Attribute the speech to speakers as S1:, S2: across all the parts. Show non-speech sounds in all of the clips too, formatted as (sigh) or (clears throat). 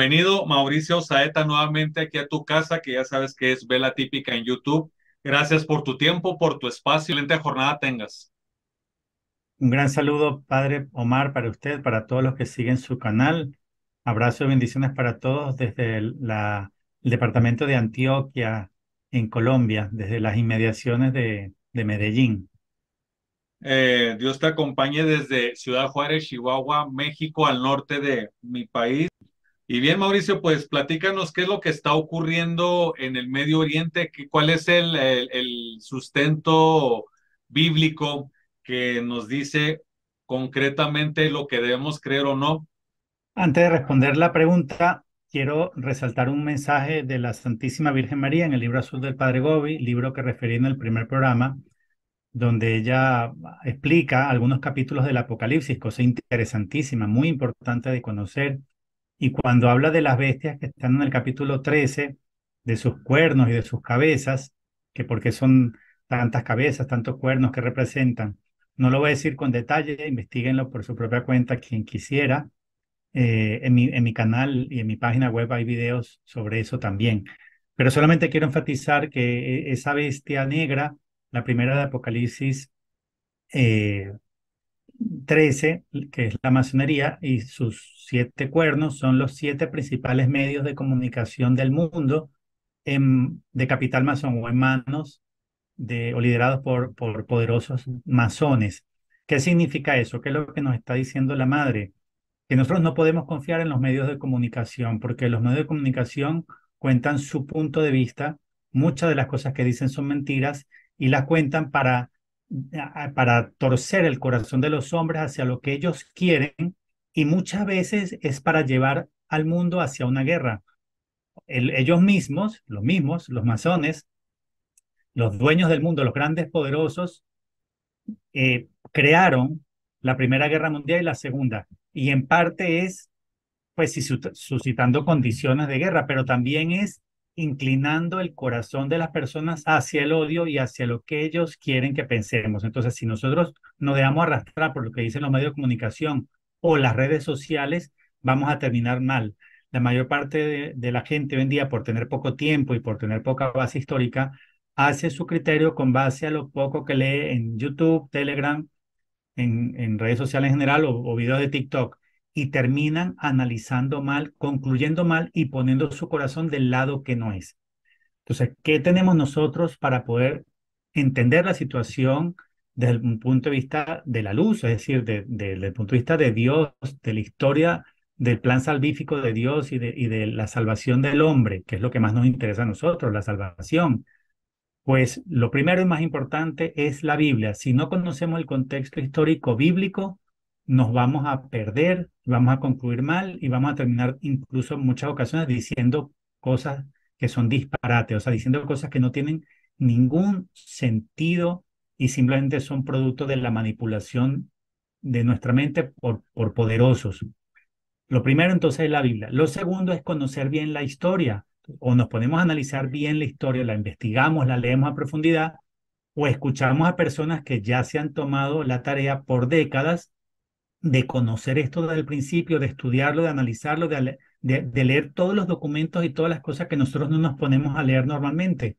S1: Bienvenido Mauricio Saeta nuevamente aquí a tu casa, que ya sabes que es Vela Típica en YouTube. Gracias por tu tiempo, por tu espacio. Excelente jornada tengas.
S2: Un gran saludo, padre Omar, para usted, para todos los que siguen su canal. Abrazo y bendiciones para todos desde el, departamento de Antioquia, en Colombia, desde las inmediaciones de, Medellín.
S1: Eh, Dios te acompañe desde Ciudad Juárez, Chihuahua, México, al norte de mi país. Y bien, Mauricio, pues platícanos qué es lo que está ocurriendo en el Medio Oriente, cuál es el, el, sustento bíblico que nos dice concretamente lo que debemos creer o no.
S2: Antes de responder la pregunta, quiero resaltar un mensaje de la Santísima Virgen María en el libro azul del Padre Gobi, libro que referí en el primer programa, donde ella explica algunos capítulos del Apocalipsis, cosa interesantísima, muy importante de conocer. Y cuando habla de las bestias que están en el capítulo 13, de sus cuernos y de sus cabezas, que porque son tantas cabezas, tantos cuernos que representan, no lo voy a decir con detalle, investiguenlo por su propia cuenta quien quisiera. Eh, en, mi, en mi canal y en mi página web hay videos sobre eso también. Pero solamente quiero enfatizar que eh, esa bestia negra, la primera de Apocalipsis, eh, 13, que es la masonería, y sus siete cuernos son los siete principales medios de comunicación del mundo en, de capital masón o en manos de, o liderados por, por poderosos masones. ¿Qué significa eso? ¿Qué es lo que nos está diciendo la madre? Que nosotros no podemos confiar en los medios de comunicación, porque los medios de comunicación cuentan su punto de vista, muchas de las cosas que dicen son mentiras y las cuentan para para torcer el corazón de los hombres hacia lo que ellos quieren y muchas veces es para llevar al mundo hacia una guerra. ellos mismos, los mismos, los masones, los dueños del mundo, los grandes poderosos, eh, crearon la Primera Guerra Mundial y la Segunda. Y en parte es, pues, suscitando condiciones de guerra, pero también es inclinando el corazón de las personas hacia el odio y hacia lo que ellos quieren que pensemos. Entonces, si nosotros nos dejamos arrastrar por lo que dicen los medios de comunicación o las redes sociales, vamos a terminar mal. La mayor parte de, la gente hoy en día, por tener poco tiempo y por tener poca base histórica, hace su criterio con base a lo poco que lee en YouTube, Telegram, en, redes sociales en general o videos de TikTok y terminan analizando mal, concluyendo mal y poniendo su corazón del lado que no es. Entonces, ¿qué tenemos nosotros para poder entender la situación desde un punto de vista de la luz, es decir, desde el punto de vista de Dios, de la historia del plan salvífico de Dios y y de la salvación del hombre, que es lo que más nos interesa a nosotros, la salvación. Pues lo primero y más importante es la Biblia. Si no conocemos el contexto histórico bíblico, nos vamos a perder, vamos a concluir mal y vamos a terminar incluso en muchas ocasiones diciendo cosas que son disparates, o sea, diciendo cosas que no tienen ningún sentido y simplemente son producto de la manipulación de nuestra mente por, por poderosos. Lo primero entonces es la Biblia. Lo segundo es conocer bien la historia o nos ponemos a analizar bien la historia, la investigamos, la leemos a profundidad o escuchamos a personas que ya se han tomado la tarea por décadas de conocer esto desde el principio, de estudiarlo, de analizarlo, de, leer todos los documentos y todas las cosas que nosotros no nos ponemos a leer normalmente.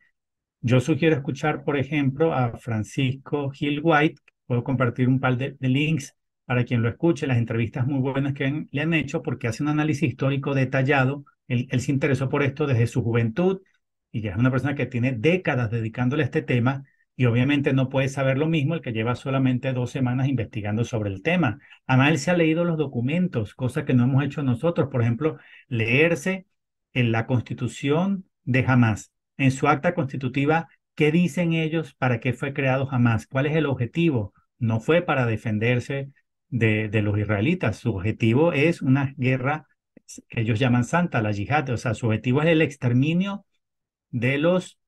S2: Yo sugiero escuchar, por ejemplo, a Francisco Gil White. Puedo compartir un par de, links para quien lo escuche, las entrevistas muy buenas que le han hecho, porque hace un análisis histórico detallado. Él, se interesó por esto desde su juventud y ya es una persona que tiene décadas dedicándole a este tema y obviamente no puede saber lo mismo el que lleva solamente dos semanas investigando sobre el tema. Además, él se ha leído los documentos, cosa que no hemos hecho nosotros. Por ejemplo, leerse en la constitución de Hamas, en su acta constitutiva, qué dicen ellos, para qué fue creado Hamas, cuál es el objetivo. No fue para defenderse de, de los israelitas, su objetivo es una guerra que ellos llaman santa, la yihad, o sea, su objetivo es el exterminio de los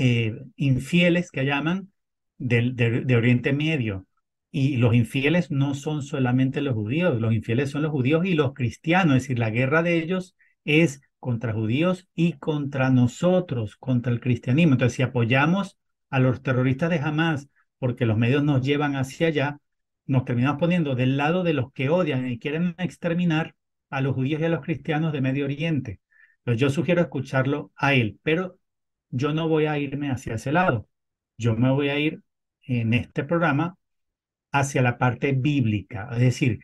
S2: eh, infieles que llaman del, de, de Oriente Medio. Y los infieles no son solamente los judíos, los infieles son los judíos y los cristianos, es decir, la guerra de ellos es contra judíos y contra nosotros, contra el cristianismo. Entonces, si apoyamos a los terroristas de Hamas porque los medios nos llevan hacia allá, nos terminamos poniendo del lado de los que odian y quieren exterminar a los judíos y a los cristianos de Medio Oriente. Entonces, yo sugiero escucharlo a él, pero yo no voy a irme hacia ese lado. Yo me voy a ir en este programa hacia la parte bíblica, es decir,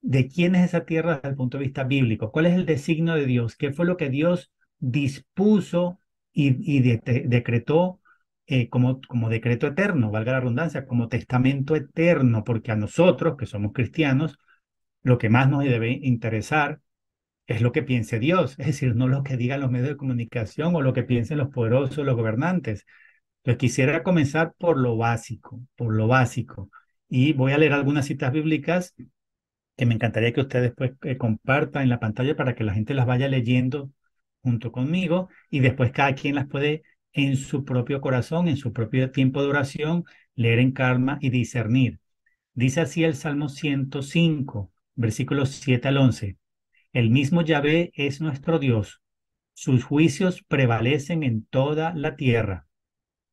S2: de quién es esa tierra desde el punto de vista bíblico, cuál es el designio de Dios, qué fue lo que Dios dispuso y, decretó eh, como, como decreto eterno, valga la redundancia, como testamento eterno, porque a nosotros que somos cristianos, lo que más nos debe interesar es lo que piense Dios, es decir, no lo que digan los medios de comunicación o lo que piensen los poderosos, los gobernantes. Entonces quisiera comenzar por lo básico, por lo básico. Y voy a leer algunas citas bíblicas que me encantaría que ustedes pues, eh, compartan en la pantalla para que la gente las vaya leyendo junto conmigo y después cada quien las puede en su propio corazón, en su propio tiempo de oración, leer en calma y discernir. Dice así el Salmo 105, versículos 7 al 11. El mismo Yahvé es nuestro Dios. Sus juicios prevalecen en toda la tierra.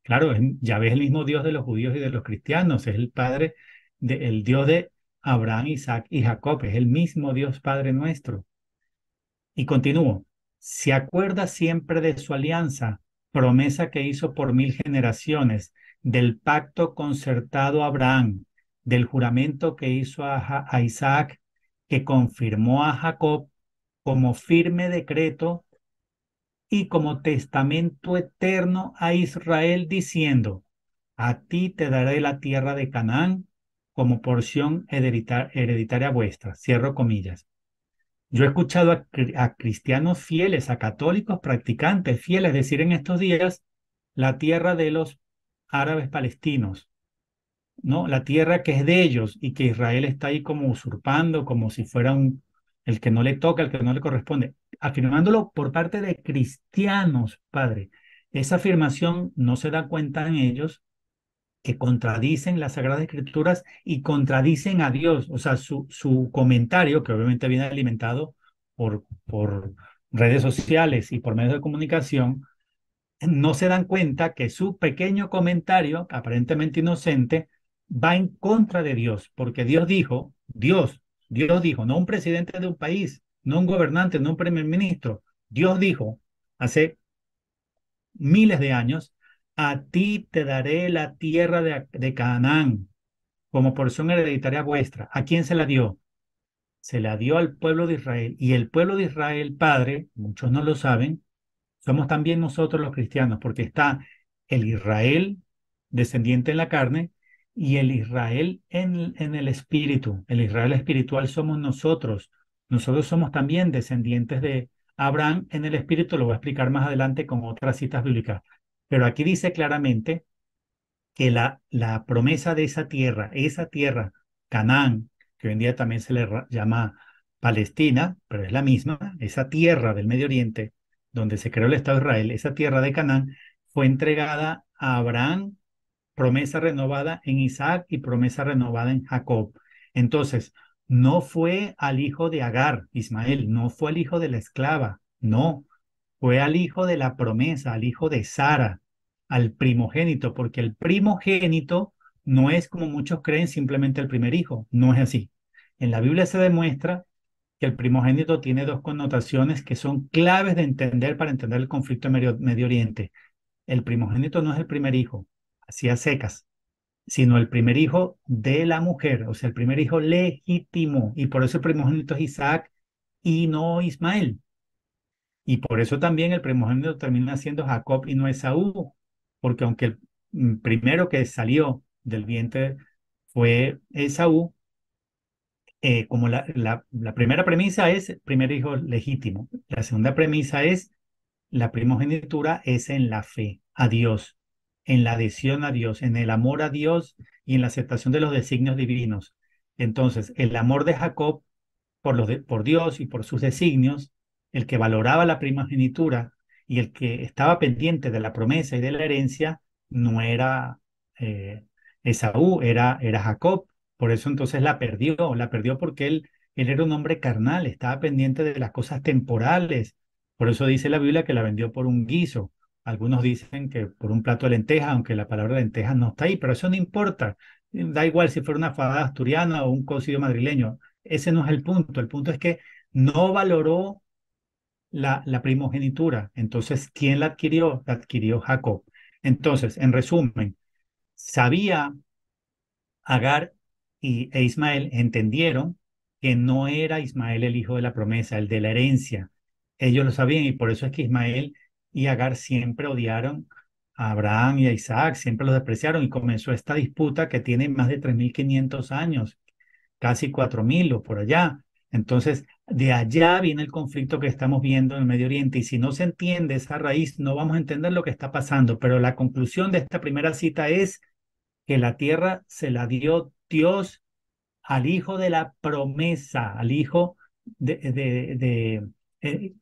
S2: Claro, Yahvé es el mismo Dios de los judíos y de los cristianos, es el Padre, del Dios de Abraham, Isaac y Jacob, es el mismo Dios Padre nuestro. Y continúo, se acuerda siempre de su alianza, promesa que hizo por mil generaciones, del pacto concertado a Abraham, del juramento que hizo a Isaac que confirmó a Jacob como firme decreto y como testamento eterno a Israel, diciendo, a ti te daré la tierra de Canaán como porción hereditaria vuestra. Cierro comillas. Yo he escuchado a, cristianos fieles, a católicos practicantes fieles decir en estos días la tierra de los árabes palestinos, ¿no? La tierra que es de ellos y que Israel está ahí como usurpando, como si fuera un, el que no le toca, el que no le corresponde, afirmándolo por parte de cristianos, Padre. Esa afirmación no se da cuenta en ellos que contradicen las Sagradas Escrituras y contradicen a Dios. O sea, su, su comentario, que obviamente viene alimentado por, por redes sociales y por medios de comunicación, no se dan cuenta que su pequeño comentario, aparentemente inocente, va en contra de Dios, porque Dios dijo, Dios, Dios dijo, no un presidente de un país, no un gobernante, no un primer ministro, Dios dijo hace miles de años, a ti te daré la tierra de, Canaán como porción hereditaria vuestra. ¿A quién se la dio? Se la dio al pueblo de Israel. Y el pueblo de Israel, Padre, muchos no lo saben, somos también nosotros los cristianos, porque está el Israel descendiente en la carne, y el Israel en, el espíritu. El Israel espiritual somos nosotros. Nosotros somos también descendientes de Abraham en el espíritu. Lo voy a explicar más adelante con otras citas bíblicas. Pero aquí dice claramente que la, la promesa de esa tierra, esa tierra, Canaán, que hoy en día también se le llama Palestina, pero es la misma, esa tierra del Medio Oriente, donde se creó el Estado de Israel, esa tierra de Canaán, fue entregada a Abraham promesa renovada en Isaac y promesa renovada en Jacob. Entonces, no fue al hijo de Agar, Ismael, no fue al hijo de la esclava, no, fue al hijo de la promesa, al hijo de Sara, al primogénito, porque el primogénito no es como muchos creen simplemente el primer hijo, no es así. En la Biblia se demuestra que el primogénito tiene dos connotaciones que son claves de entender para entender el conflicto en Medio, Medio Oriente. El primogénito no es el primer hijo, así secas, sino el primer hijo de la mujer, o sea, el primer hijo legítimo. Y por eso el primogénito es Isaac y no Ismael. Y por eso también el primogénito termina siendo Jacob y no Esaú, porque aunque el mm, primero que salió del vientre fue Esaú, eh, como la, la, primera premisa es primer hijo legítimo, la segunda premisa es la primogenitura es en la fe a Dios, en la adhesión a Dios, en el amor a Dios y en la aceptación de los designios divinos. Entonces, el amor de Jacob por, Dios y por sus designios, el que valoraba la primogenitura y el que estaba pendiente de la promesa y de la herencia, no era eh, Esaú, era, Jacob. Por eso entonces la perdió, la perdió porque él, él era un hombre carnal, estaba pendiente de las cosas temporales. Por eso dice la Biblia que la vendió por un guiso. Algunos dicen que por un plato de lentejas, aunque la palabra lentejas no está ahí, pero eso no importa. Eh, da igual si fuera una fada asturiana o un cocido madrileño. Ese no es el punto. El punto es que no valoró la, primogenitura. Entonces, ¿quién la adquirió? La adquirió Jacob. Entonces, en resumen, sabía Agar y, e Ismael entendieron que no era Ismael el hijo de la promesa, el de la herencia. Ellos lo sabían y por eso es que Ismael y Agar siempre odiaron a Abraham y a Isaac, siempre los despreciaron y comenzó esta disputa que tiene más de 3.500 años, casi 4.000 o por allá. Entonces, de allá viene el conflicto que estamos viendo en el Medio Oriente y si no se entiende esa raíz, no vamos a entender lo que está pasando. Pero la conclusión de esta primera cita es que la tierra se la dio Dios al hijo de la promesa, al hijo de, de, eh,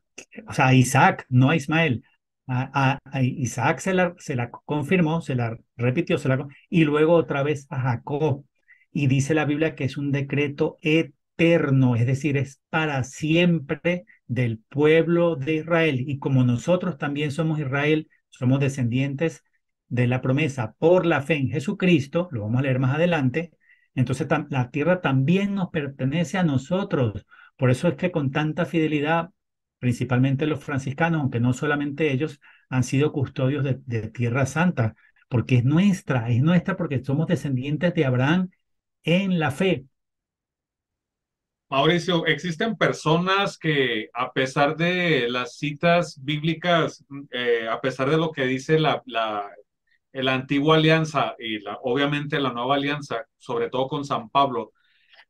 S2: o sea, Isaac, no a Ismael, a, ah, ah, ah, Isaac se la, confirmó, se la repitió, se la, y luego otra vez a Jacob. Y dice la Biblia que es un decreto eterno, es decir, es para siempre del pueblo de Israel. Y como nosotros también somos Israel, somos descendientes de la promesa por la fe en Jesucristo, lo vamos a leer más adelante, entonces la tierra también nos pertenece a nosotros. Por eso es que con tanta fidelidad principalmente los franciscanos, aunque no solamente ellos, han sido custodios de, Tierra Santa, porque es nuestra, es nuestra porque somos descendientes de Abraham en la fe.
S1: Mauricio, existen personas que a pesar de las citas bíblicas, mm, eh, a pesar de lo que dice la, la, antigua alianza y la, obviamente la nueva alianza, sobre todo con San Pablo,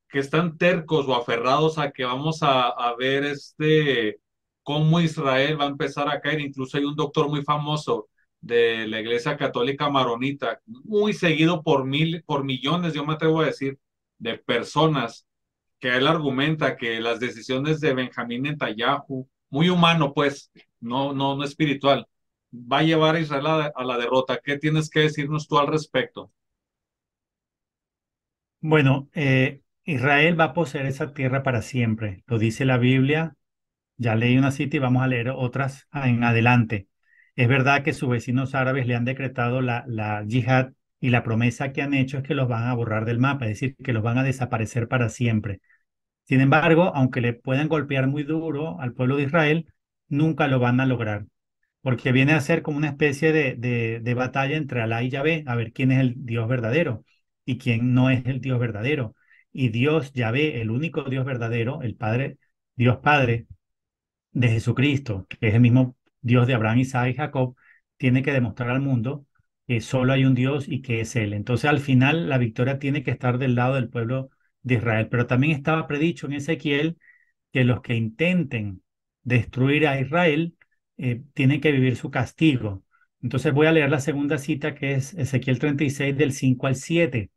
S1: que están tercos o aferrados a que vamos a ver este cómo Israel va a empezar a caer. Incluso hay un doctor muy famoso de la Iglesia Católica Maronita, muy seguido por, mil, por millones, yo me atrevo a decir, de personas que él argumenta que las decisiones de Benjamín Netanyahu, muy humano pues, no, no, no espiritual, va a llevar a Israel a, la derrota. ¿Qué tienes que decirnos tú al respecto?
S2: Bueno, eh, Israel va a poseer esa tierra para siempre, lo dice la Biblia, ya leí una cita y vamos a leer otras en adelante. Es verdad que sus vecinos árabes le han decretado la, la yihad y la promesa que han hecho es que los van a borrar del mapa, es decir, que los van a desaparecer para siempre. Sin embargo, aunque le puedan golpear muy duro al pueblo de Israel, nunca lo van a lograr, porque viene a ser como una especie de, de, de batalla entre Alá y Yahvé, a ver quién es el Dios verdadero y quién no es el Dios verdadero. Y Dios, Yahvé, el único Dios verdadero, el Padre, Dios Padre, de Jesucristo, que es el mismo Dios de Abraham, Isaac y Jacob, tiene que demostrar al mundo que solo hay un Dios y que es Él. Entonces al final la victoria tiene que estar del lado del pueblo de Israel. Pero también estaba predicho en Ezequiel que los que intenten destruir a Israel eh, tienen que vivir su castigo. Entonces voy a leer la segunda cita que es Ezequiel 36 del 5 al 7.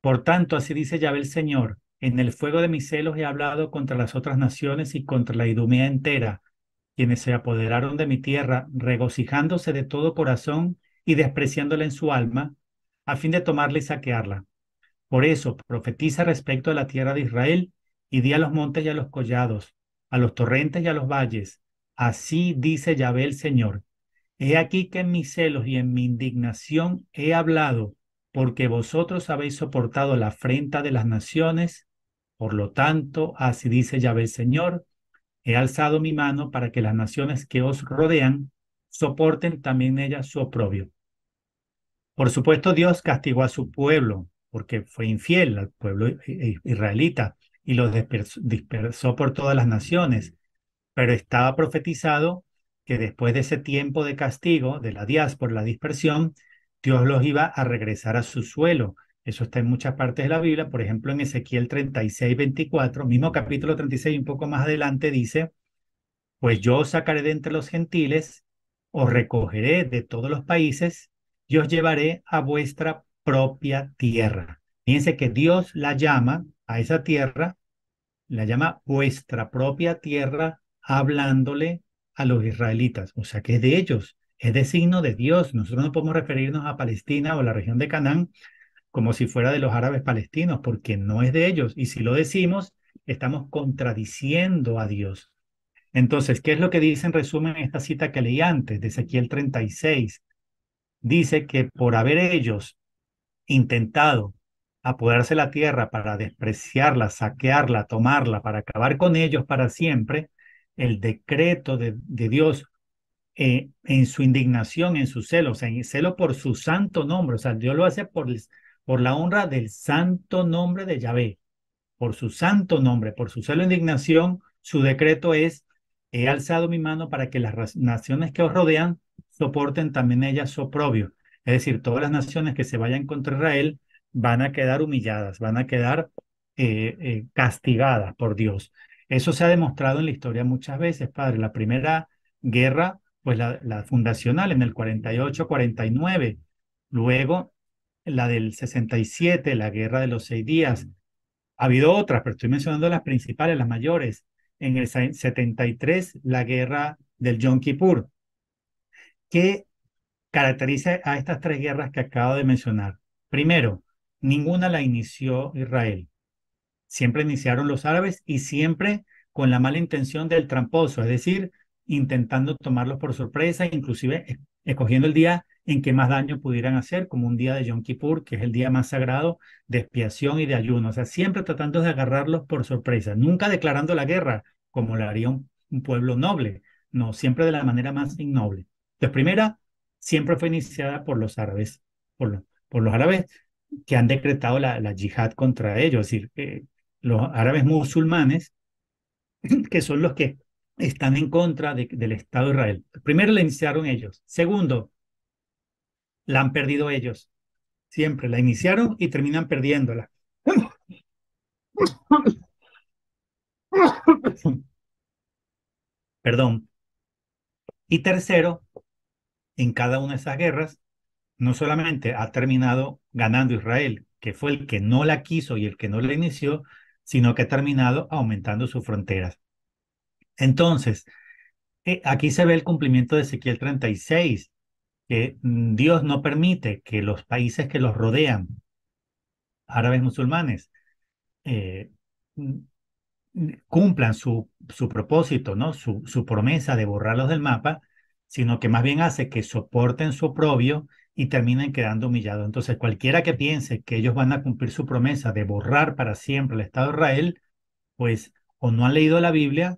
S2: Por tanto, así dice ya el Señor, en el fuego de mis celos he hablado contra las otras naciones y contra la Idumea entera, quienes se apoderaron de mi tierra, regocijándose de todo corazón y despreciándola en su alma, a fin de tomarla y saquearla. Por eso profetiza respecto a la tierra de Israel y di a los montes y a los collados, a los torrentes y a los valles. Así dice Yahvé el Señor. He aquí que en mis celos y en mi indignación he hablado, porque vosotros habéis soportado la afrenta de las naciones por lo tanto, así dice Yahvé el Señor, he alzado mi mano para que las naciones que os rodean soporten también ellas su oprobio. Por supuesto, Dios castigó a su pueblo porque fue infiel al pueblo israelita y los dispersó por todas las naciones, pero estaba profetizado que después de ese tiempo de castigo, de la diáspora, la dispersión, Dios los iba a regresar a su suelo eso está en muchas partes de la Biblia, por ejemplo en Ezequiel 36, 24, mismo capítulo 36, un poco más adelante dice, pues yo os sacaré de entre los gentiles, os recogeré de todos los países y os llevaré a vuestra propia tierra. Fíjense que Dios la llama a esa tierra, la llama vuestra propia tierra, hablándole a los israelitas, o sea que es de ellos, es de signo de Dios. Nosotros no podemos referirnos a Palestina o la región de Canaán como si fuera de los árabes palestinos, porque no es de ellos. Y si lo decimos, estamos contradiciendo a Dios. Entonces, ¿qué es lo que dice en resumen esta cita que leí antes de Ezequiel 36? Dice que por haber ellos intentado apoderarse la tierra para despreciarla, saquearla, tomarla, para acabar con ellos para siempre, el decreto de, Dios eh, en su indignación, en su celo, en celo por su santo nombre, o sea, Dios lo hace por, por la honra del santo nombre de Yahvé, por su santo nombre, por su celo e indignación, su decreto es, he alzado mi mano para que las naciones que os rodean soporten también ellas su propio. Es decir, todas las naciones que se vayan contra Israel van a quedar humilladas, van a quedar eh, eh, castigadas por Dios. Eso se ha demostrado en la historia muchas veces, padre. La primera guerra, pues la, la fundacional en el 48-49, luego la del 67, la guerra de los seis días. Ha habido otras, pero estoy mencionando las principales, las mayores. En el 73, la guerra del Yom Kippur. ¿Qué caracteriza a estas tres guerras que acabo de mencionar? Primero, ninguna la inició Israel. Siempre iniciaron los árabes y siempre con la mala intención del tramposo, es decir, intentando tomarlos por sorpresa, inclusive escogiendo el día en qué más daño pudieran hacer, como un día de Yom Kippur, que es el día más sagrado de expiación y de ayuno. O sea, siempre tratando de agarrarlos por sorpresa, nunca declarando la guerra, como lo haría un, pueblo noble, no, siempre de la manera más ignoble. La primera siempre fue iniciada por los árabes, por, los árabes que han decretado la, la yihad contra ellos, es decir, eh, los árabes musulmanes, (clears throat) que son los que están en contra del Estado de Israel. Primero la iniciaron ellos. Segundo, la han perdido ellos. Siempre la iniciaron y terminan perdiéndola. Perdón. Y tercero, en cada una de esas guerras, no solamente ha terminado ganando Israel, que fue el que no la quiso y el que no la inició, sino que ha terminado aumentando sus fronteras. Entonces, eh, aquí se ve el cumplimiento de Ezequiel 36, que Dios no permite que los países que los rodean, árabes musulmanes, eh, cumplan su, su propósito, ¿no? Su, su, promesa de borrarlos del mapa, sino que más bien hace que soporten su oprobio y terminen quedando humillados. Entonces, cualquiera que piense que ellos van a cumplir su promesa de borrar para siempre el Estado de Israel, pues o no han leído la Biblia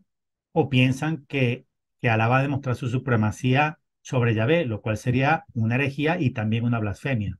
S2: o piensan que, que Alá va a demostrar su supremacía sobre Yahvé, lo cual sería una herejía y también una blasfemia.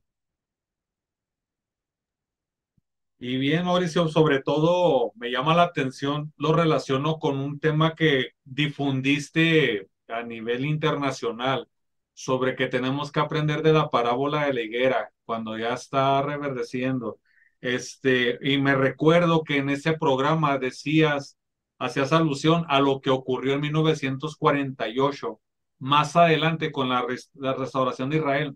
S1: Y bien, Mauricio, sobre todo me llama la atención, lo relaciono con un tema que difundiste a nivel internacional sobre que tenemos que aprender de la parábola de la higuera cuando ya está reverdeciendo. Este, y me recuerdo que en ese programa decías, hacías alusión a lo que ocurrió en 1948 más adelante con la, restauración de Israel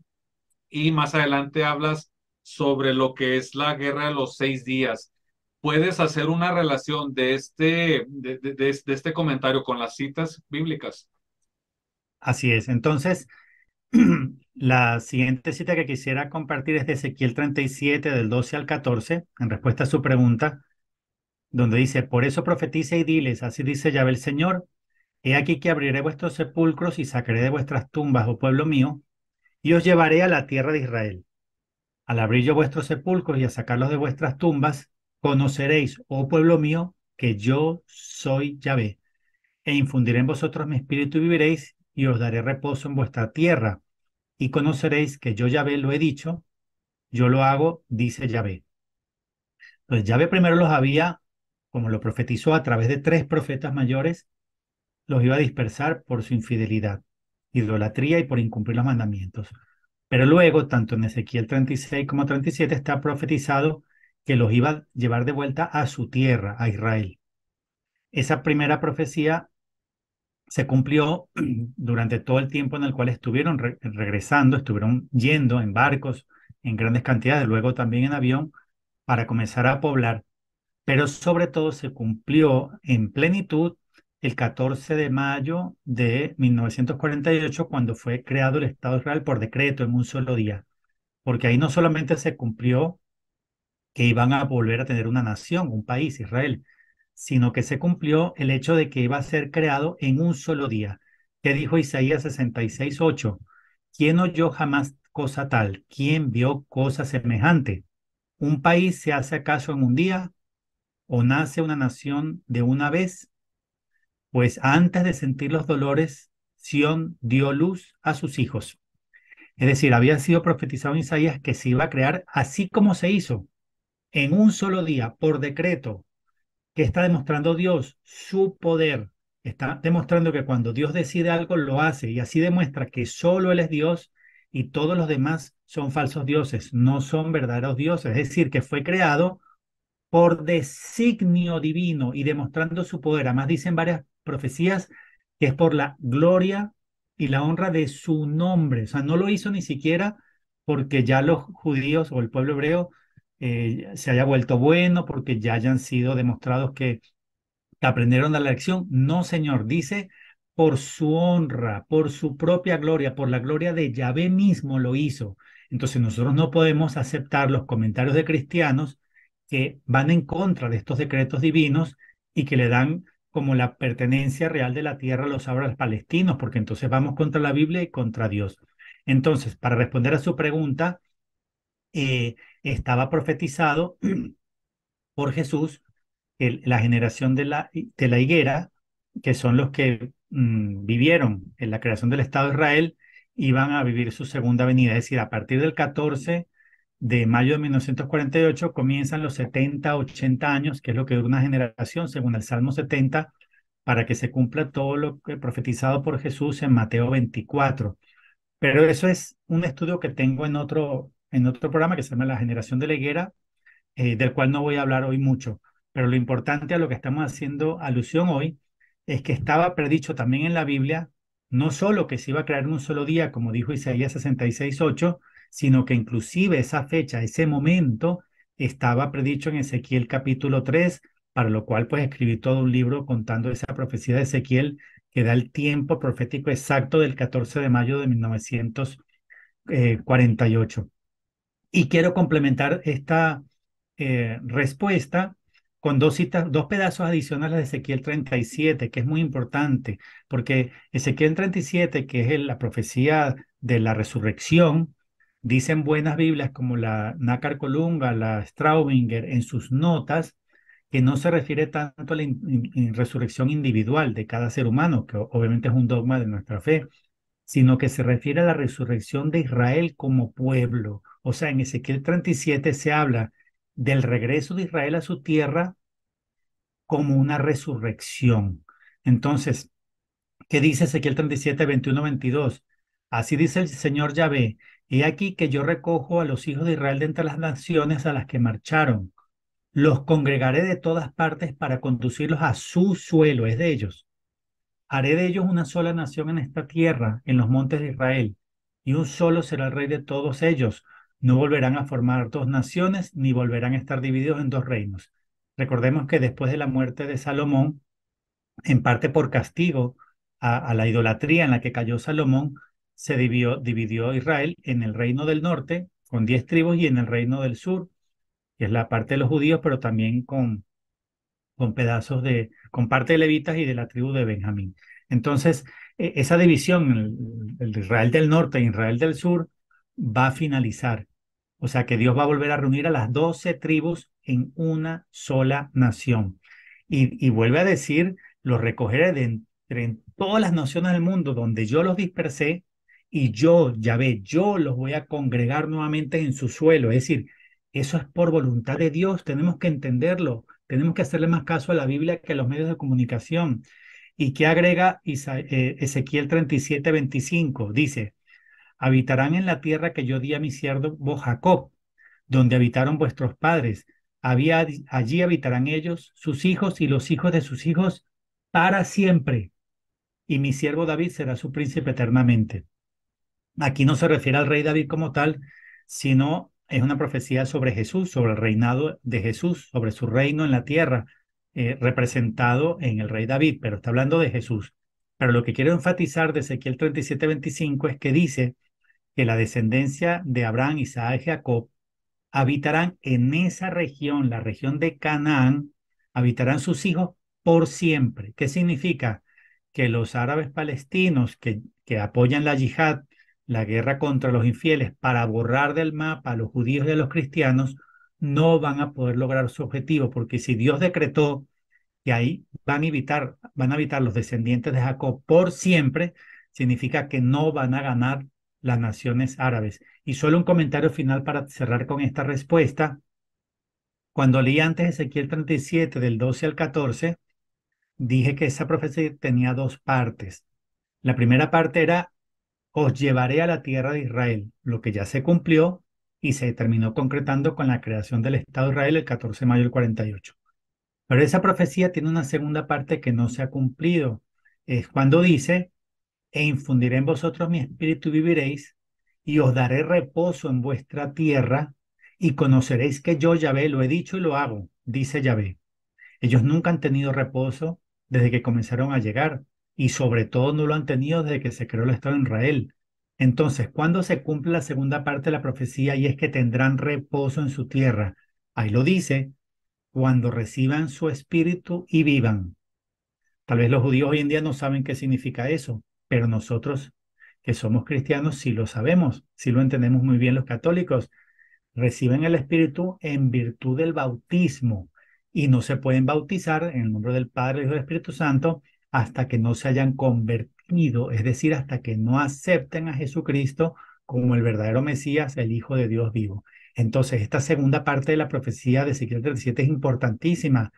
S1: y más adelante hablas sobre lo que es la guerra de los seis días. ¿Puedes hacer una relación de este, de, este comentario con las citas bíblicas?
S2: Así es. Entonces, (clears throat) la siguiente cita que quisiera compartir es de Ezequiel 37, del 12 al 14, en respuesta a su pregunta, donde dice, por eso profetiza y diles, así dice ya el Señor, He aquí que abriré vuestros sepulcros y sacaré de vuestras tumbas, oh pueblo mío, y os llevaré a la tierra de Israel. Al abrir yo vuestros sepulcros y a sacarlos de vuestras tumbas, conoceréis, oh pueblo mío, que yo soy Yahvé. E infundiré en vosotros mi espíritu y viviréis, y os daré reposo en vuestra tierra. Y conoceréis que yo Yahvé lo he dicho, yo lo hago, dice Yahvé. Pues Yahvé primero los había, como lo profetizó a través de tres profetas mayores, los iba a dispersar por su infidelidad, idolatría y por incumplir los mandamientos. Pero luego, tanto en Ezequiel 36 como 37, está profetizado que los iba a llevar de vuelta a su tierra, a Israel. Esa primera profecía se cumplió (clears throat) durante todo el tiempo en el cual estuvieron regresando, estuvieron yendo en barcos, en grandes cantidades, luego también en avión, para comenzar a poblar. Pero sobre todo se cumplió en plenitud el 14 de mayo de 1948, cuando fue creado el Estado Israel por decreto en un solo día, porque ahí no solamente se cumplió que iban a volver a tener una nación, un país, Israel, sino que se cumplió el hecho de que iba a ser creado en un solo día. ¿Qué dijo Isaías 66, 8? ¿Quién oyó jamás cosa tal? ¿Quién vio cosa semejante? ¿Un país se hace acaso en un día? ¿O nace una nación de una vez? pues antes de sentir los dolores, Sión dio luz a sus hijos. Es decir, había sido profetizado en Isaías que se iba a crear así como se hizo, en un solo día, por decreto, que está demostrando Dios su poder, está demostrando que cuando Dios decide algo lo hace y así demuestra que solo Él es Dios y todos los demás son falsos dioses, no son verdaderos dioses, es decir, que fue creado por designio divino y demostrando su poder. Además dicen varias profecías, que es por la gloria y la honra de su nombre. O sea, no lo hizo ni siquiera porque ya los judíos o el pueblo hebreo eh, se haya vuelto bueno, porque ya hayan sido demostrados que, que aprendieron la lección. No, Señor, dice por su honra, por su propia gloria, por la gloria de Yahvé mismo lo hizo. Entonces nosotros no podemos aceptar los comentarios de cristianos que van en contra de estos decretos divinos y que le dan como la pertenencia real de la tierra a los árabes palestinos, porque entonces vamos contra la Biblia y contra Dios. Entonces, para responder a su pregunta, eh, estaba profetizado (clears throat) por Jesús el, la generación de la, de la higuera, que son los que mm, vivieron en la creación del Estado de Israel, iban a vivir su segunda venida, es decir, a partir del 14 de mayo de 1948 comienzan los 70, 80 años, que es lo que dura una generación, según el Salmo 70, para que se cumpla todo lo que profetizado por Jesús en Mateo 24. Pero eso es un estudio que tengo en otro, en otro programa que se llama La generación de la higuera, eh, del cual no voy a hablar hoy mucho. Pero lo importante a lo que estamos haciendo alusión hoy es que estaba predicho también en la Biblia, no solo que se iba a crear en un solo día, como dijo Isaías 66, 8, sino que inclusive esa fecha, ese momento, estaba predicho en Ezequiel capítulo 3, para lo cual pues escribí todo un libro contando esa profecía de Ezequiel que da el tiempo profético exacto del 14 de mayo de 1948. Eh, y quiero complementar esta eh, respuesta con dos citas, dos pedazos adicionales de Ezequiel 37, que es muy importante, porque Ezequiel 37, que es la profecía de la resurrección, Dicen buenas Biblias como la Nácar Colunga, la Straubinger, en sus notas, que no se refiere tanto a la resurrección individual de cada ser humano, que obviamente es un dogma de nuestra fe, sino que se refiere a la resurrección de Israel como pueblo. O sea, en Ezequiel 37 se habla del regreso de Israel a su tierra como una resurrección. Entonces, ¿qué dice Ezequiel 37, 21, 22? Así dice el Señor Yahvé, he aquí que yo recojo a los hijos de Israel de entre las naciones a las que marcharon. Los congregaré de todas partes para conducirlos a su suelo, es de ellos. Haré de ellos una sola nación en esta tierra, en los montes de Israel, y un solo será el rey de todos ellos. No volverán a formar dos naciones, ni volverán a estar divididos en dos reinos. Recordemos que después de la muerte de Salomón, en parte por castigo a, a la idolatría en la que cayó Salomón, se dividió, Israel en el reino del norte con diez tribus y en el reino del sur, que es la parte de los judíos, pero también con, con pedazos de, con parte de levitas y de la tribu de Benjamín. Entonces, e, esa división, el, Israel del norte e Israel del sur, va a finalizar. O sea que Dios va a volver a reunir a las doce tribus en una sola nación. Y, y vuelve a decir, los recogeré de entre todas las naciones del mundo donde yo los dispersé y yo, ya ve, yo los voy a congregar nuevamente en su suelo. Es decir, eso es por voluntad de Dios, tenemos que entenderlo, tenemos que hacerle más caso a la Biblia que a los medios de comunicación. ¿Y que agrega eh, Ezequiel 37, 25? Dice, habitarán en la tierra que yo di a mi siervo Jacob, donde habitaron vuestros padres. allí habitarán ellos, sus hijos y los hijos de sus hijos para siempre. Y mi siervo David será su príncipe eternamente. Aquí no se refiere al rey David como tal, sino es una profecía sobre Jesús, sobre el reinado de Jesús, sobre su reino en la tierra, eh, representado en el rey David, pero está hablando de Jesús. Pero lo que quiero enfatizar de Ezequiel 25 es que dice que la descendencia de Abraham, Isaac y Jacob habitarán en esa región, la región de Canaán, habitarán sus hijos por siempre. ¿Qué significa? Que los árabes palestinos que, que apoyan la yihad la guerra contra los infieles para borrar del mapa a los judíos y a los cristianos, no van a poder lograr su objetivo, porque si Dios decretó que ahí van a evitar, van a los descendientes de Jacob por siempre, significa que no van a ganar las naciones árabes. Y solo un comentario final para cerrar con esta respuesta. Cuando leí antes Ezequiel 37 del 12 al 14, dije que esa profecía tenía dos partes. La primera parte era os llevaré a la tierra de Israel, lo que ya se cumplió y se terminó concretando con la creación del Estado de Israel el 14 de mayo del 48. Pero esa profecía tiene una segunda parte que no se ha cumplido. Es cuando dice, e infundiré en vosotros mi espíritu y viviréis, y os daré reposo en vuestra tierra, y conoceréis que yo, Yahvé, lo he dicho y lo hago, dice Yahvé. Ellos nunca han tenido reposo desde que comenzaron a llegar, y sobre todo no lo han tenido desde que se creó el Estado de Israel. Entonces, ¿cuándo se cumple la segunda parte de la profecía y es que tendrán reposo en su tierra? Ahí lo dice, cuando reciban su espíritu y vivan. Tal vez los judíos hoy en día no saben qué significa eso, pero nosotros que somos cristianos sí lo sabemos, sí lo entendemos muy bien los católicos. Reciben el espíritu en virtud del bautismo y no se pueden bautizar en el nombre del Padre, Hijo y del Espíritu Santo hasta que no se hayan convertido, es decir, hasta que no acepten a Jesucristo como el verdadero Mesías, el Hijo de Dios vivo. Entonces, esta segunda parte de la profecía de Ezequiel 37 es importantísima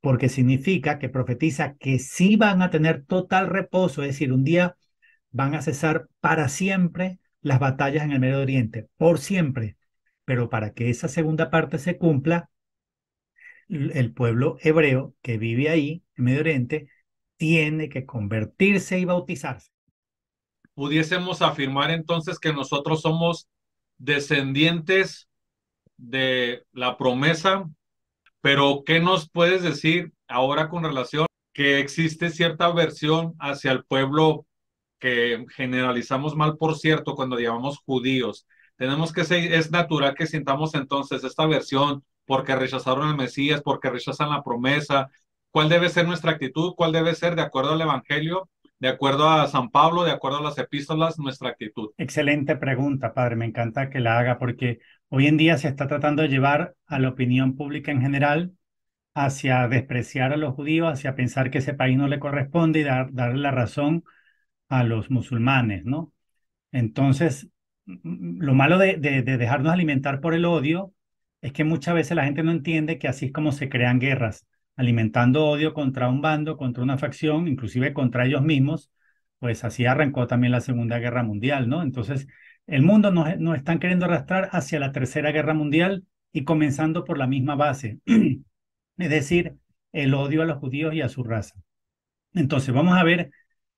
S2: porque significa que profetiza que sí van a tener total reposo, es decir, un día van a cesar para siempre las batallas en el Medio Oriente, por siempre. Pero para que esa segunda parte se cumpla, el pueblo hebreo que vive ahí, en Medio Oriente, tiene que convertirse y bautizarse.
S1: Pudiésemos afirmar entonces que nosotros somos descendientes de la promesa, pero ¿qué nos puedes decir ahora con relación que existe cierta versión hacia el pueblo que generalizamos mal, por cierto, cuando llamamos judíos? Tenemos que es natural que sintamos entonces esta versión porque rechazaron al Mesías, porque rechazan la promesa, cuál debe ser nuestra actitud, cuál debe ser, de acuerdo al Evangelio, de acuerdo a San Pablo, de acuerdo a las epístolas, nuestra actitud.
S2: Excelente pregunta, padre. Me encanta que la haga porque hoy en día se está tratando de llevar a la opinión pública en general hacia despreciar a los judíos, hacia pensar que ese país no le corresponde y dar, darle la razón a los musulmanes, ¿no? Entonces, mm, lo malo de, de, dejarnos alimentar por el odio es que muchas veces la gente no entiende que así es como se crean guerras alimentando odio contra un bando, contra una facción, inclusive contra ellos mismos, pues así arrancó también la Segunda Guerra Mundial, ¿no? Entonces, el mundo nos, están queriendo arrastrar hacia la Tercera Guerra Mundial y comenzando por la misma base, (clears throat) es decir, el odio a los judíos y a su raza. Entonces, vamos a ver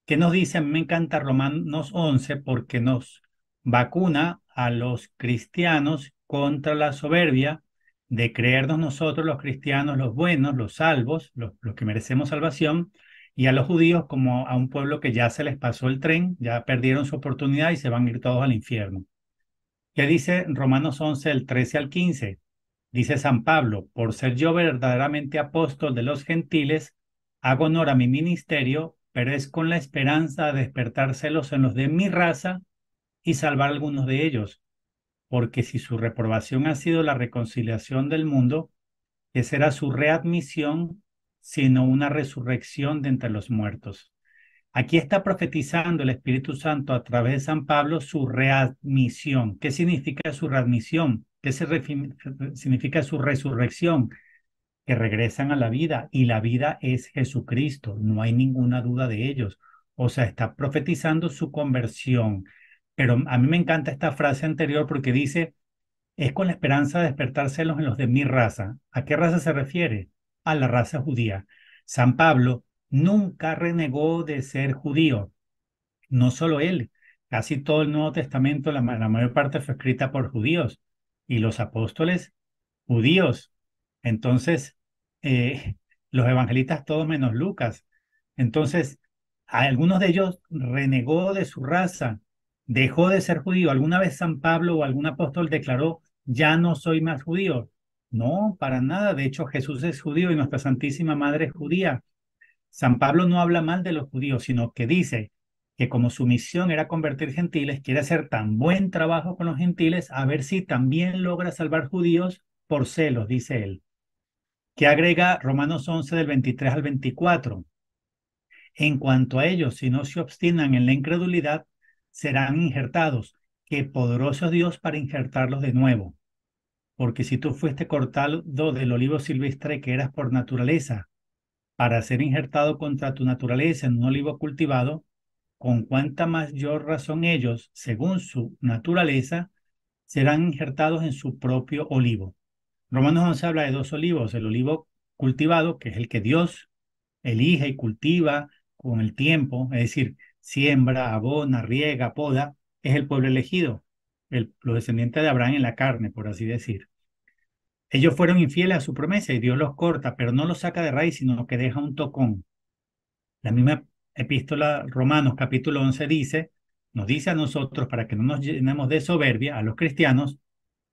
S2: qué nos dice, me encanta Romanos 11 porque nos vacuna a los cristianos contra la soberbia, de creernos nosotros los cristianos los buenos, los salvos, los, que merecemos salvación, y a los judíos como a un pueblo que ya se les pasó el tren, ya perdieron su oportunidad y se van a ir todos al infierno. ¿Qué dice Romanos 11, el 13 al 15. Dice San Pablo, por ser yo verdaderamente apóstol de los gentiles, hago honor a mi ministerio, pero es con la esperanza de despertar celos en los de mi raza y salvar algunos de ellos porque si su reprobación ha sido la reconciliación del mundo, ¿qué será su readmisión sino una resurrección de entre los muertos? Aquí está profetizando el Espíritu Santo a través de San Pablo su readmisión. ¿Qué significa su readmisión? ¿Qué eh, significa su resurrección? Que regresan a la vida y la vida es Jesucristo, no hay ninguna duda de ellos. O sea, está profetizando su conversión, pero a mí me encanta esta frase anterior porque dice, es con la esperanza de despertárselos en los de mi raza. ¿A qué raza se refiere? A la raza judía. San Pablo nunca renegó de ser judío. No solo él, casi todo el Nuevo Testamento, la, mayor parte fue escrita por judíos y los apóstoles judíos. Entonces, eh, (laughs) los evangelistas todos menos Lucas. Entonces, a algunos de ellos renegó de su raza, dejó de ser judío. ¿Alguna vez San Pablo o algún apóstol declaró, ya no soy más judío? No, para nada. De hecho, Jesús es judío y nuestra Santísima Madre es judía. San Pablo no habla mal de los judíos, sino que dice que como su misión era convertir gentiles, quiere hacer tan buen trabajo con los gentiles, a ver si también logra salvar judíos por celos, dice él. Que agrega Romanos 11 del 23 al 24. En cuanto a ellos, si no se obstinan en la incredulidad, serán injertados. Que poderoso Dios para injertarlos de nuevo. Porque si tú fuiste cortado del olivo silvestre que eras por naturaleza, para ser injertado contra tu naturaleza en un olivo cultivado, con cuánta mayor razón ellos, según su naturaleza, serán injertados en su propio olivo. Romanos 11 habla de dos olivos, el olivo cultivado, que es el que Dios elige y cultiva con el tiempo, es decir, siembra, abona, riega, poda, es el pueblo elegido, el, los descendientes de Abraham en la carne, por así decir. Ellos fueron infieles a su promesa y Dios los corta, pero no los saca de raíz, sino que deja un tocón. La misma epístola Romanos capítulo 11 dice, nos dice a nosotros, para que no nos llenemos de soberbia, a los cristianos,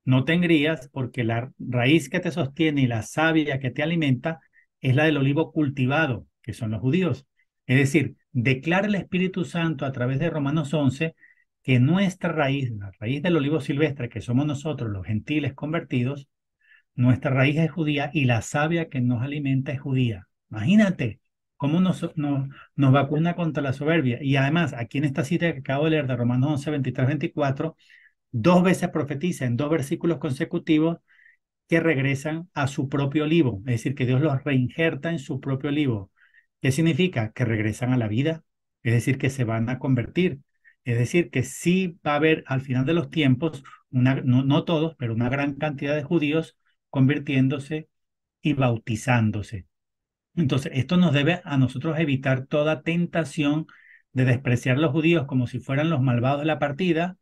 S2: no tendrías porque la raíz que te sostiene y la savia que te alimenta es la del olivo cultivado, que son los judíos. Es decir, declara el Espíritu Santo a través de Romanos 11 que nuestra raíz, la raíz del olivo silvestre que somos nosotros los gentiles convertidos, nuestra raíz es judía y la savia que nos alimenta es judía. Imagínate cómo nos, vacuna contra la soberbia. Y además, aquí en esta cita que acabo de leer de Romanos 11, 23, 24, dos veces profetiza en dos versículos consecutivos que regresan a su propio olivo, es decir, que Dios los reinjerta en su propio olivo. ¿Qué significa? Que regresan a la vida, es decir, que se van a convertir. Es decir, que sí va a haber al final de los tiempos, una, no, todos, pero una gran cantidad de judíos convirtiéndose y bautizándose. Entonces, esto nos debe a nosotros evitar toda tentación de despreciar a los judíos como si fueran los malvados de la partida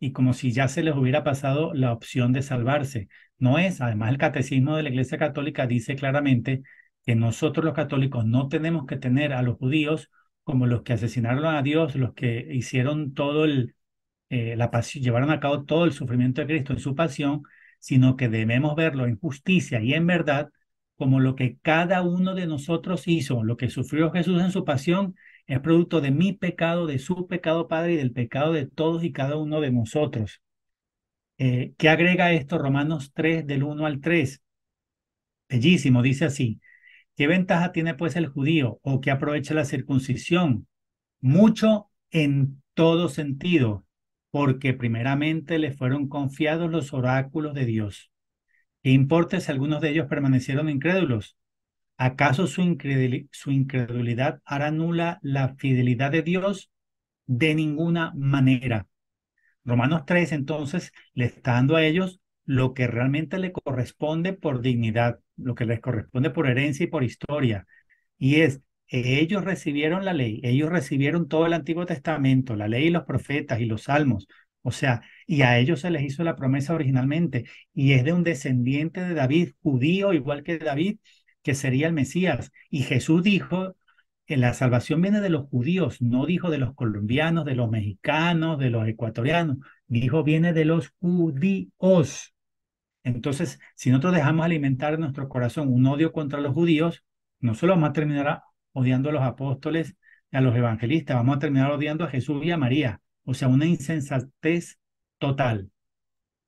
S2: y como si ya se les hubiera pasado la opción de salvarse. No es, además el catecismo de la Iglesia Católica dice claramente que nosotros los católicos no tenemos que tener a los judíos como los que asesinaron a Dios, los que hicieron todo el, eh, la llevaron a cabo todo el sufrimiento de Cristo en su pasión, sino que debemos verlo en justicia y en verdad como lo que cada uno de nosotros hizo, lo que sufrió Jesús en su pasión es producto de mi pecado, de su pecado, Padre, y del pecado de todos y cada uno de nosotros. Eh, ¿Qué agrega esto Romanos 3 del 1 al 3? Bellísimo, dice así. ¿Qué ventaja tiene pues el judío o qué aprovecha la circuncisión? Mucho en todo sentido, porque primeramente le fueron confiados los oráculos de Dios. ¿Qué importa si algunos de ellos permanecieron incrédulos? ¿Acaso su, incredulidad hará nula la fidelidad de Dios? De ninguna manera. Romanos 3 entonces le está dando a ellos lo que realmente le corresponde por dignidad, lo que les corresponde por herencia y por historia. Y es, ellos recibieron la ley, ellos recibieron todo el Antiguo Testamento, la ley y los profetas y los salmos. O sea, y a ellos se les hizo la promesa originalmente. Y es de un descendiente de David, judío igual que David, que sería el Mesías. Y Jesús dijo, la salvación viene de los judíos, no dijo de los colombianos, de los mexicanos, de los ecuatorianos, dijo viene de los judíos. Entonces, si nosotros dejamos alimentar en nuestro corazón un odio contra los judíos, no solo vamos a terminar odiando a los apóstoles y a los evangelistas, vamos a terminar odiando a Jesús y a María. O sea, una insensatez total.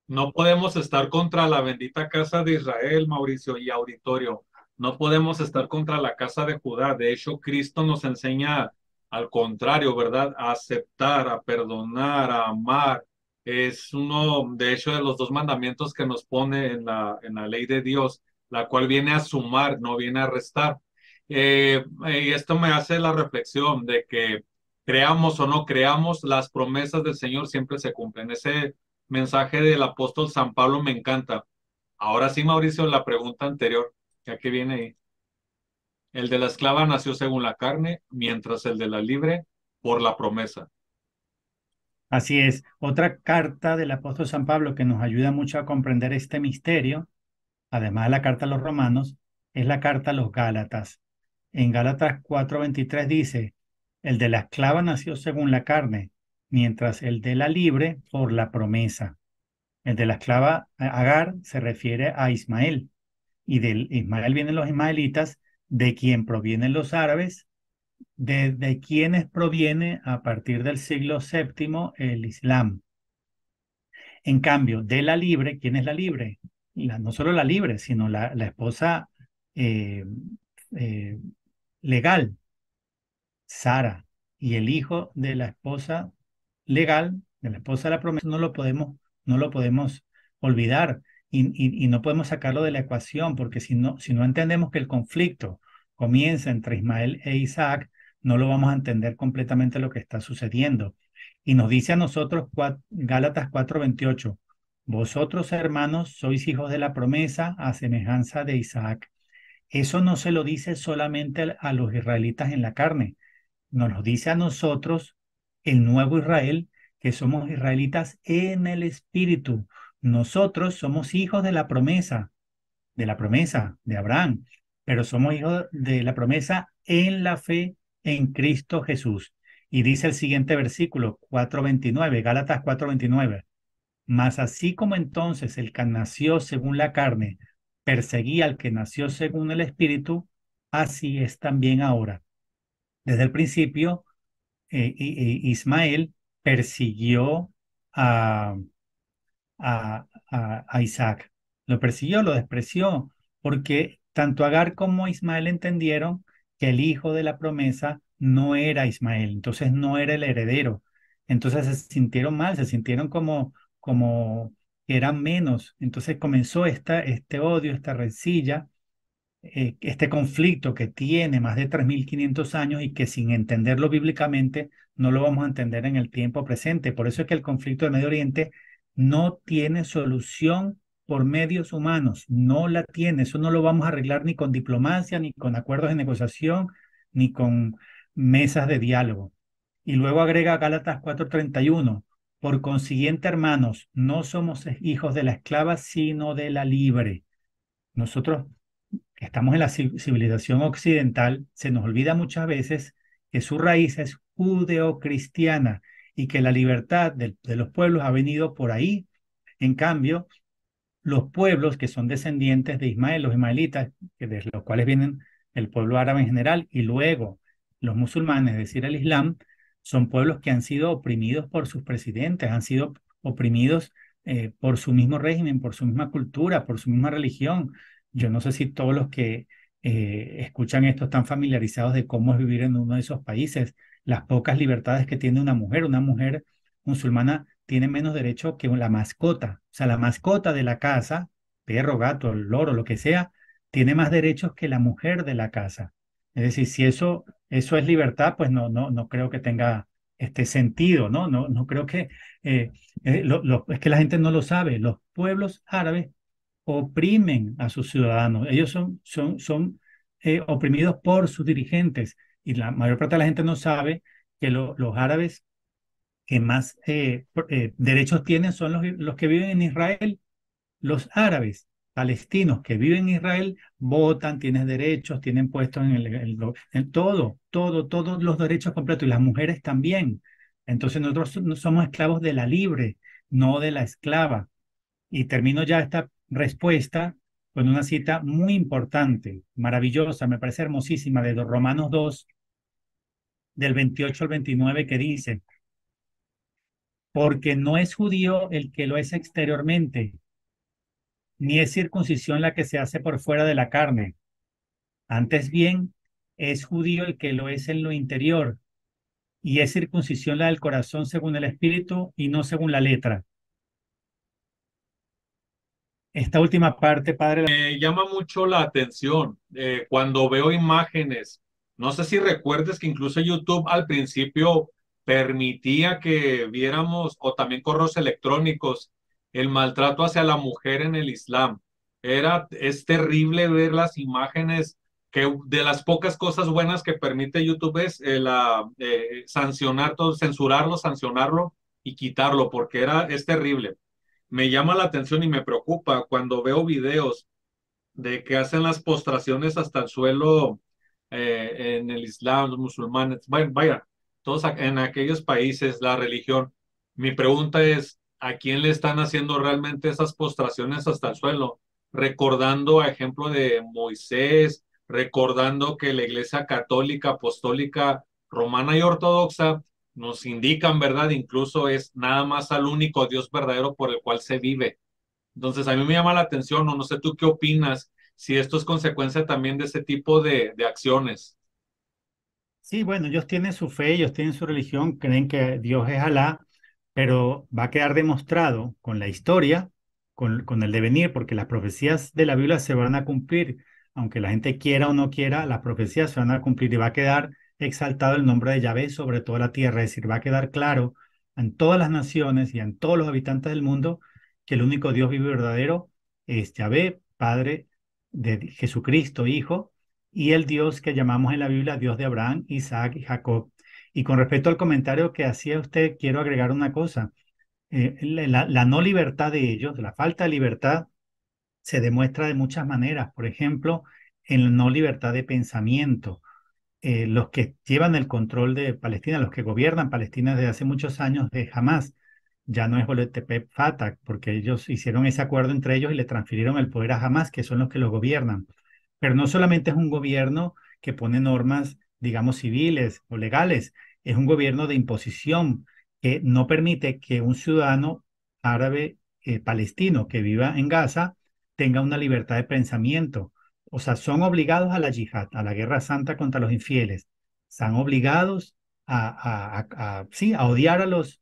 S1: No podemos estar contra la bendita casa de Israel, Mauricio y auditorio. No podemos estar contra la casa de Judá. De hecho, Cristo nos enseña al contrario, ¿verdad? A aceptar, a perdonar, a amar, es uno, de hecho, de los dos mandamientos que nos pone en la, en la ley de Dios, la cual viene a sumar, no viene a restar. Eh, y esto me hace la reflexión de que creamos o no creamos, las promesas del Señor siempre se cumplen. Ese mensaje del apóstol San Pablo me encanta. Ahora sí, Mauricio, la pregunta anterior, ya que viene ahí. El de la esclava nació según la carne, mientras el de la libre por la promesa.
S2: Así es. Otra carta del apóstol San Pablo que nos ayuda mucho a comprender este misterio, además de la carta a los romanos, es la carta a los Gálatas. En Gálatas 4:23 dice, el de la esclava nació según la carne, mientras el de la libre por la promesa. El de la esclava eh, Agar se refiere a Ismael, y del Ismael vienen los ismaelitas, de quien provienen los árabes, de, quienes proviene a partir del siglo VII el Islam. En cambio, de la libre, ¿quién es la libre? no solo la libre, sino la, esposa eh, eh, legal, Sara, y el hijo de la esposa legal, de la esposa de la promesa, no lo podemos, no lo podemos olvidar y, y no podemos sacarlo de la ecuación, porque si no, si no entendemos que el conflicto comienza entre Ismael e Isaac, no lo vamos a entender completamente lo que está sucediendo. Y nos dice a nosotros Gálatas 4:28, vosotros hermanos sois hijos de la promesa a semejanza de Isaac. Eso no se lo dice solamente a los israelitas en la carne, nos lo dice a nosotros, el nuevo Israel, que somos israelitas en el espíritu. Nosotros somos hijos de la promesa, de la promesa de Abraham pero somos hijos de la promesa en la fe en Cristo Jesús. Y dice el siguiente versículo 4.29, Gálatas 4.29. Mas así como entonces el que nació según la carne perseguía al que nació según el Espíritu, así es también ahora. Desde el principio, eh, Ismael persiguió a, a Isaac, lo persiguió, lo despreció, porque tanto Agar como Ismael entendieron que el hijo de la promesa no era Ismael, entonces no era el heredero. Entonces se sintieron mal, se sintieron como, como eran menos. Entonces comenzó esta, este odio, esta rencilla, eh, este conflicto que tiene más de 3.500 años y que sin entenderlo bíblicamente no lo vamos a entender en el tiempo presente. Por eso es que el conflicto de Medio Oriente no tiene solución por medios humanos, no la tiene. Eso no lo vamos a arreglar ni con diplomacia, ni con acuerdos de negociación, ni con mesas de diálogo. Y luego agrega Gálatas 4:31, por consiguiente, hermanos, no somos hijos de la esclava, sino de la libre. Nosotros que estamos en la civilización occidental, se nos olvida muchas veces que su raíz es judeocristiana y que la libertad de los pueblos ha venido por ahí. En cambio, los pueblos que son descendientes de Ismael, los ismaelitas, de los cuales vienen el pueblo árabe en general, y luego los musulmanes, es decir, el Islam, son pueblos que han sido oprimidos por sus presidentes, han sido oprimidos eh, por su mismo régimen, por su misma cultura, por su misma religión. Yo no sé si todos los que eh, escuchan esto están familiarizados de cómo es vivir en uno de esos países, las pocas libertades que tiene una mujer, una mujer musulmana tiene menos derecho que la mascota. O sea, la mascota de la casa, perro, gato, loro, lo que sea, tiene más derechos que la mujer de la casa. Es decir, si eso, eso es libertad, pues no, no, no creo que tenga este sentido, ¿no? No, no creo que, eh, eh, es que la gente no lo sabe, los pueblos árabes oprimen a sus ciudadanos, ellos son, son, son eh, oprimidos por sus dirigentes y la mayor parte de la gente no sabe que los árabes que más eh, eh, derechos tienen son los, los que viven en Israel, los árabes palestinos que viven en Israel votan, tienen derechos, tienen puestos en, el, todo, todo, todos los derechos completos y las mujeres también. Entonces nosotros somos esclavos de la libre, no de la esclava. Y termino ya esta respuesta con una cita muy importante, maravillosa, me parece hermosísima, de Romanos 2, del 28 al 29, que dice, porque no es judío el que lo es exteriormente, ni es circuncisión la que se hace por fuera de la carne. Antes bien, es judío el que lo es en lo interior, y es circuncisión la del corazón según el espíritu y no según la letra.
S1: Esta última parte, padre. Me llama mucho la atención eh, cuando veo imágenes. No sé si recuerdes que incluso YouTube al principio permitía que viéramos, o también correos electrónicos, el maltrato hacia la mujer en el Islam. Era, es terrible ver las imágenes que de las pocas cosas buenas que permite YouTube es eh, la, eh, sancionar todo, censurarlo, sancionarlo y quitarlo, porque era, es terrible. Me llama la atención y me preocupa cuando veo videos de que hacen las postraciones hasta el suelo eh, en el Islam, los musulmanes. vaya, todos en aquellos países, la religión. Mi pregunta es, ¿a quién le están haciendo realmente esas postraciones hasta el suelo? Recordando, a ejemplo, de Moisés, recordando que la Iglesia Católica, Apostólica, Romana y Ortodoxa nos indican, ¿verdad? Incluso es nada más al único Dios verdadero por el cual se vive. Entonces, a mí me llama la atención, o no sé tú qué opinas, si esto es consecuencia también de ese tipo de, de acciones.
S2: Sí, bueno, ellos tienen su fe, ellos tienen su religión, creen que Dios es Alá, pero va a quedar demostrado con la historia, con, con el devenir, porque las profecías de la Biblia se van a cumplir, aunque la gente quiera o no quiera, las profecías se van a cumplir y va a quedar exaltado el nombre de Yahvé sobre toda la tierra, es decir, va a quedar claro en todas las naciones y en todos los habitantes del mundo que el único Dios vivo y verdadero es Yahvé, Padre de Jesucristo, Hijo, y el Dios que llamamos en la Biblia Dios de Abraham, Isaac y Jacob. Y con respecto al comentario que hacía usted, quiero agregar una cosa. Eh, la, no libertad de ellos, la falta de libertad, se demuestra de muchas maneras. Por ejemplo, en la no libertad de pensamiento. Eh, los que llevan el control de Palestina, los que gobiernan Palestina desde hace muchos años de Hamas, ya no es Boletepec Fatah, porque ellos hicieron ese acuerdo entre ellos y le transfirieron el poder a Hamas, que son los que lo gobiernan. Pero no solamente es un gobierno que pone normas, digamos, civiles o legales, es un gobierno de imposición que no permite que un ciudadano árabe eh, palestino que viva en Gaza tenga una libertad de pensamiento. O sea, son obligados a la yihad, a la guerra santa contra los infieles. Son obligados a, sí, a odiar a los,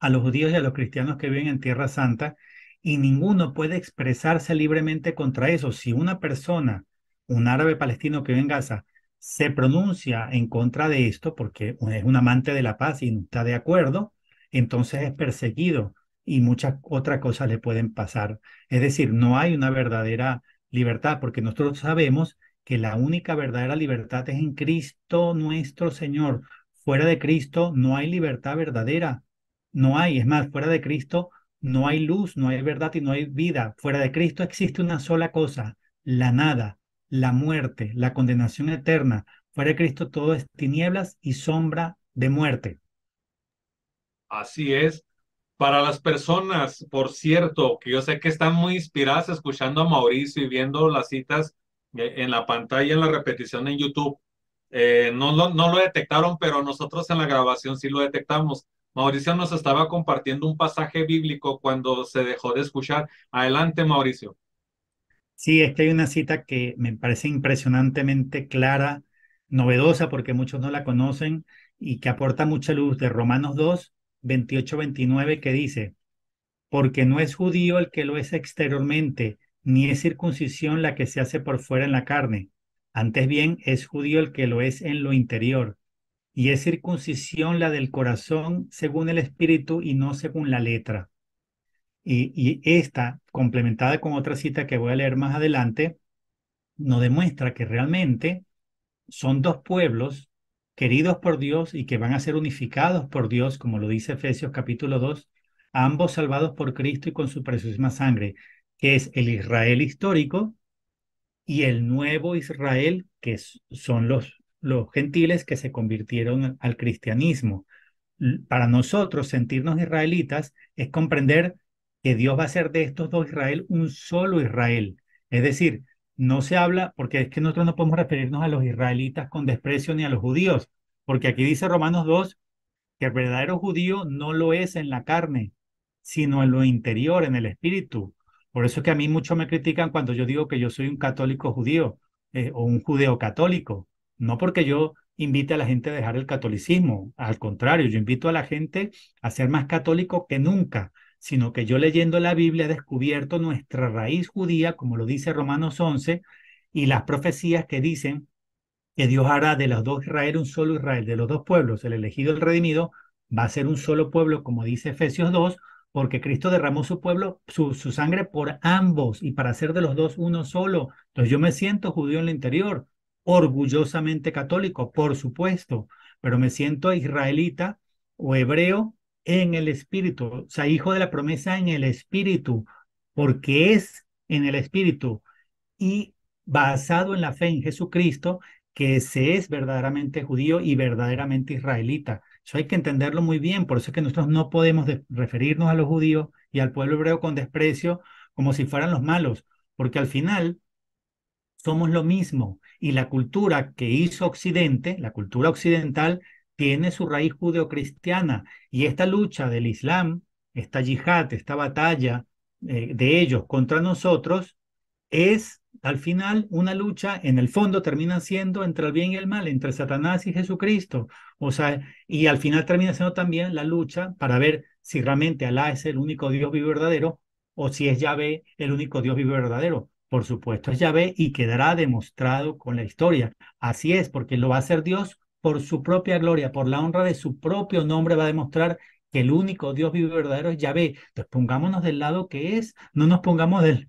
S2: a los judíos y a los cristianos que viven en Tierra Santa y ninguno puede expresarse libremente contra eso. Si una persona, un árabe palestino que vive en Gaza, se pronuncia en contra de esto porque es un amante de la paz y está de acuerdo, entonces es perseguido y muchas otras cosas le pueden pasar. Es decir, no hay una verdadera libertad porque nosotros sabemos que la única verdadera libertad es en Cristo nuestro Señor. Fuera de Cristo no hay libertad verdadera. No hay, es más, fuera de Cristo no hay luz, no hay verdad y no hay vida. Fuera de Cristo existe una sola cosa, la nada, la muerte, la condenación eterna. Fuera de Cristo todo es tinieblas y sombra de muerte.
S1: Así es. Para las personas, por cierto, que yo sé que están muy inspiradas escuchando a Mauricio y viendo las citas eh, en la pantalla, en la repetición en YouTube, eh, no, no, no lo detectaron, pero nosotros en la grabación sí lo detectamos Mauricio nos estaba compartiendo un pasaje bíblico cuando se dejó de escuchar. Adelante, Mauricio.
S2: Sí, es que hay una cita que me parece impresionantemente clara, novedosa, porque muchos no la conocen y que aporta mucha luz de Romanos 2, 28, 29, que dice, porque no es judío el que lo es exteriormente, ni es circuncisión la que se hace por fuera en la carne, antes bien es judío el que lo es en lo interior y es circuncisión la del corazón según el espíritu y no según la letra. Y, esta, complementada con otra cita que voy a leer más adelante, nos demuestra que realmente son dos pueblos queridos por Dios y que van a ser unificados por Dios, como lo dice Efesios capítulo 2, ambos salvados por Cristo y con su preciosa sangre, que es el Israel histórico y el nuevo Israel, que son los los gentiles que se convirtieron al cristianismo. Para nosotros sentirnos israelitas es comprender que Dios va a hacer de estos dos Israel un solo Israel. Es decir, no se habla, porque es que nosotros no podemos referirnos a los israelitas con desprecio ni a los judíos, porque aquí dice Romanos 2 que el verdadero judío no lo es en la carne, sino en lo interior, en el espíritu. Por eso es que a mí muchos me critican cuando yo digo que yo soy un católico judío eh, o un judeo católico, no porque yo invite a la gente a dejar el catolicismo, al contrario, yo invito a la gente a ser más católico que nunca, sino que yo leyendo la Biblia he descubierto nuestra raíz judía, como lo dice Romanos 11, y las profecías que dicen que Dios hará de los dos Israel un solo Israel, de los dos pueblos, el elegido, el redimido, va a ser un solo pueblo, como dice Efesios 2, porque Cristo derramó su pueblo, su, sangre por ambos y para ser de los dos uno solo. Entonces yo me siento judío en el interior, orgullosamente católico, por supuesto, pero me siento israelita o hebreo en el espíritu, o sea, hijo de la promesa en el espíritu, porque es en el espíritu y basado en la fe en Jesucristo que se es verdaderamente judío y verdaderamente israelita. Eso hay que entenderlo muy bien, por eso es que nosotros no podemos referirnos a los judíos y al pueblo hebreo con desprecio como si fueran los malos, porque al final somos lo mismo. Y la cultura que hizo Occidente, la cultura occidental, tiene su raíz judeocristiana. Y esta lucha del Islam, esta yihad, esta batalla eh, de ellos contra nosotros, es al final una lucha, en el fondo termina siendo entre el bien y el mal, entre Satanás y Jesucristo. O sea, y al final termina siendo también la lucha para ver si realmente Alá es el único Dios vivo verdadero o si es Yahvé el único Dios vivo verdadero por supuesto, es Yahvé y quedará demostrado con la historia. Así es, porque lo va a hacer Dios por su propia gloria, por la honra de su propio nombre, va a demostrar que el único Dios vivo y verdadero es Yahvé. Entonces pongámonos del lado que es, no nos pongamos del,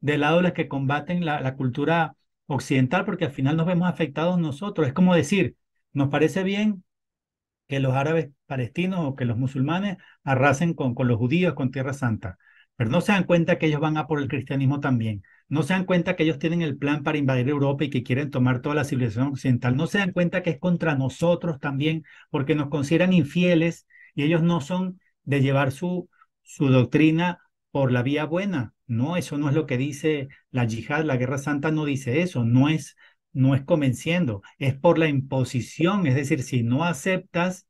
S2: del lado de los que combaten la, cultura occidental, porque al final nos vemos afectados nosotros. Es como decir, nos parece bien que los árabes palestinos o que los musulmanes arrasen con, con los judíos, con Tierra Santa no se dan cuenta que ellos van a por el cristianismo también. No se dan cuenta que ellos tienen el plan para invadir Europa y que quieren tomar toda la civilización occidental. No se dan cuenta que es contra nosotros también, porque nos consideran infieles y ellos no son de llevar su, su doctrina por la vía buena. No, eso no es lo que dice la yihad, la guerra santa no dice eso, no es, no es convenciendo, es por la imposición. Es decir, si no aceptas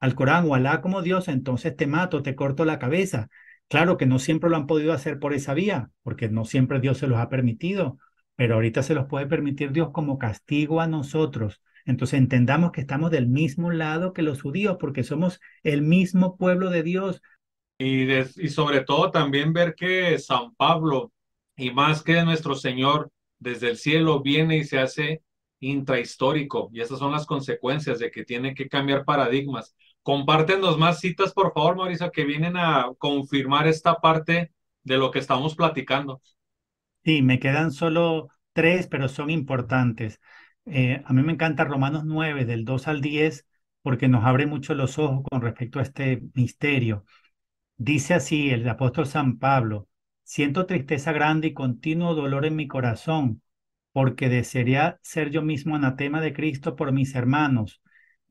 S2: al Corán o Alá como Dios, entonces te mato, te corto la cabeza. Claro que no siempre lo han podido hacer por esa vía, porque no siempre Dios se los ha permitido, pero ahorita se los puede permitir Dios como castigo a nosotros. Entonces entendamos que estamos del mismo lado que los judíos, porque somos
S1: el mismo pueblo de Dios. Y, sobre todo también ver que San Pablo, y más que nuestro Señor, desde el cielo viene y se hace intrahistórico. Y esas son las consecuencias de que tiene que cambiar paradigmas. Compártenos más citas, por favor, Mauricio, que vienen a confirmar esta parte de lo que estamos platicando.
S2: Sí, me quedan solo tres, pero son importantes. Eh, a mí me encanta Romanos 9, del 2 al 10, porque nos abre mucho los ojos con respecto a este misterio. Dice así el apóstol San Pablo, siento tristeza grande y continuo dolor en mi corazón, porque desearía ser yo mismo anatema de Cristo por mis hermanos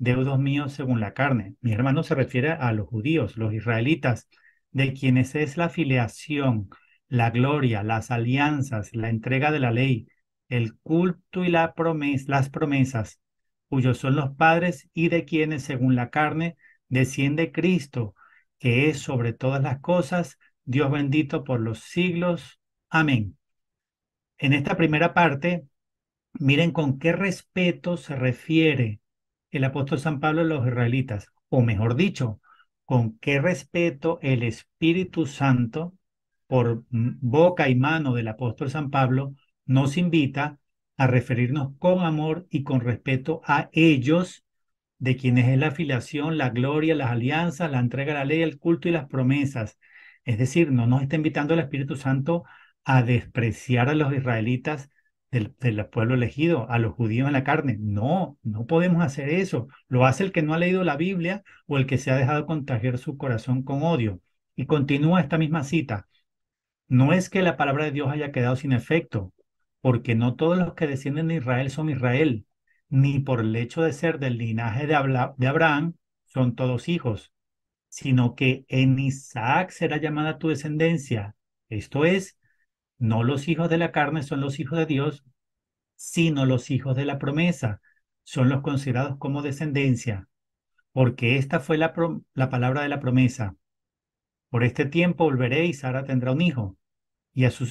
S2: deudos míos según la carne. Mi hermano se refiere a los judíos, los israelitas, de quienes es la filiación, la gloria, las alianzas, la entrega de la ley, el culto y las promesas, cuyos son los padres y de quienes según la carne desciende Cristo, que es sobre todas las cosas, Dios bendito por los siglos. Amén. En esta primera parte, miren con qué respeto se refiere el apóstol San Pablo a los israelitas? O mejor dicho, ¿con qué respeto el Espíritu Santo, por boca y mano del apóstol San Pablo, nos invita a referirnos con amor y con respeto a ellos, de quienes es la afiliación, la gloria, las alianzas, la entrega de la ley, el culto y las promesas? Es decir, no nos está invitando el Espíritu Santo a despreciar a los israelitas del, pueblo elegido, a los judíos en la carne. No, no podemos hacer eso. Lo hace el que no ha leído la Biblia o el que se ha dejado contagiar su corazón con odio. Y continúa esta misma cita. No es que la palabra de Dios haya quedado sin efecto, porque no todos los que descienden de Israel son Israel, ni por el hecho de ser del linaje de, de Abraham son todos hijos, sino que en Isaac será llamada tu descendencia. Esto es no los hijos de la carne son los hijos de Dios, sino los hijos de la promesa son los considerados como descendencia, porque esta fue la, palabra de la promesa. Por este tiempo volveré y Sara tendrá un hijo. Y eso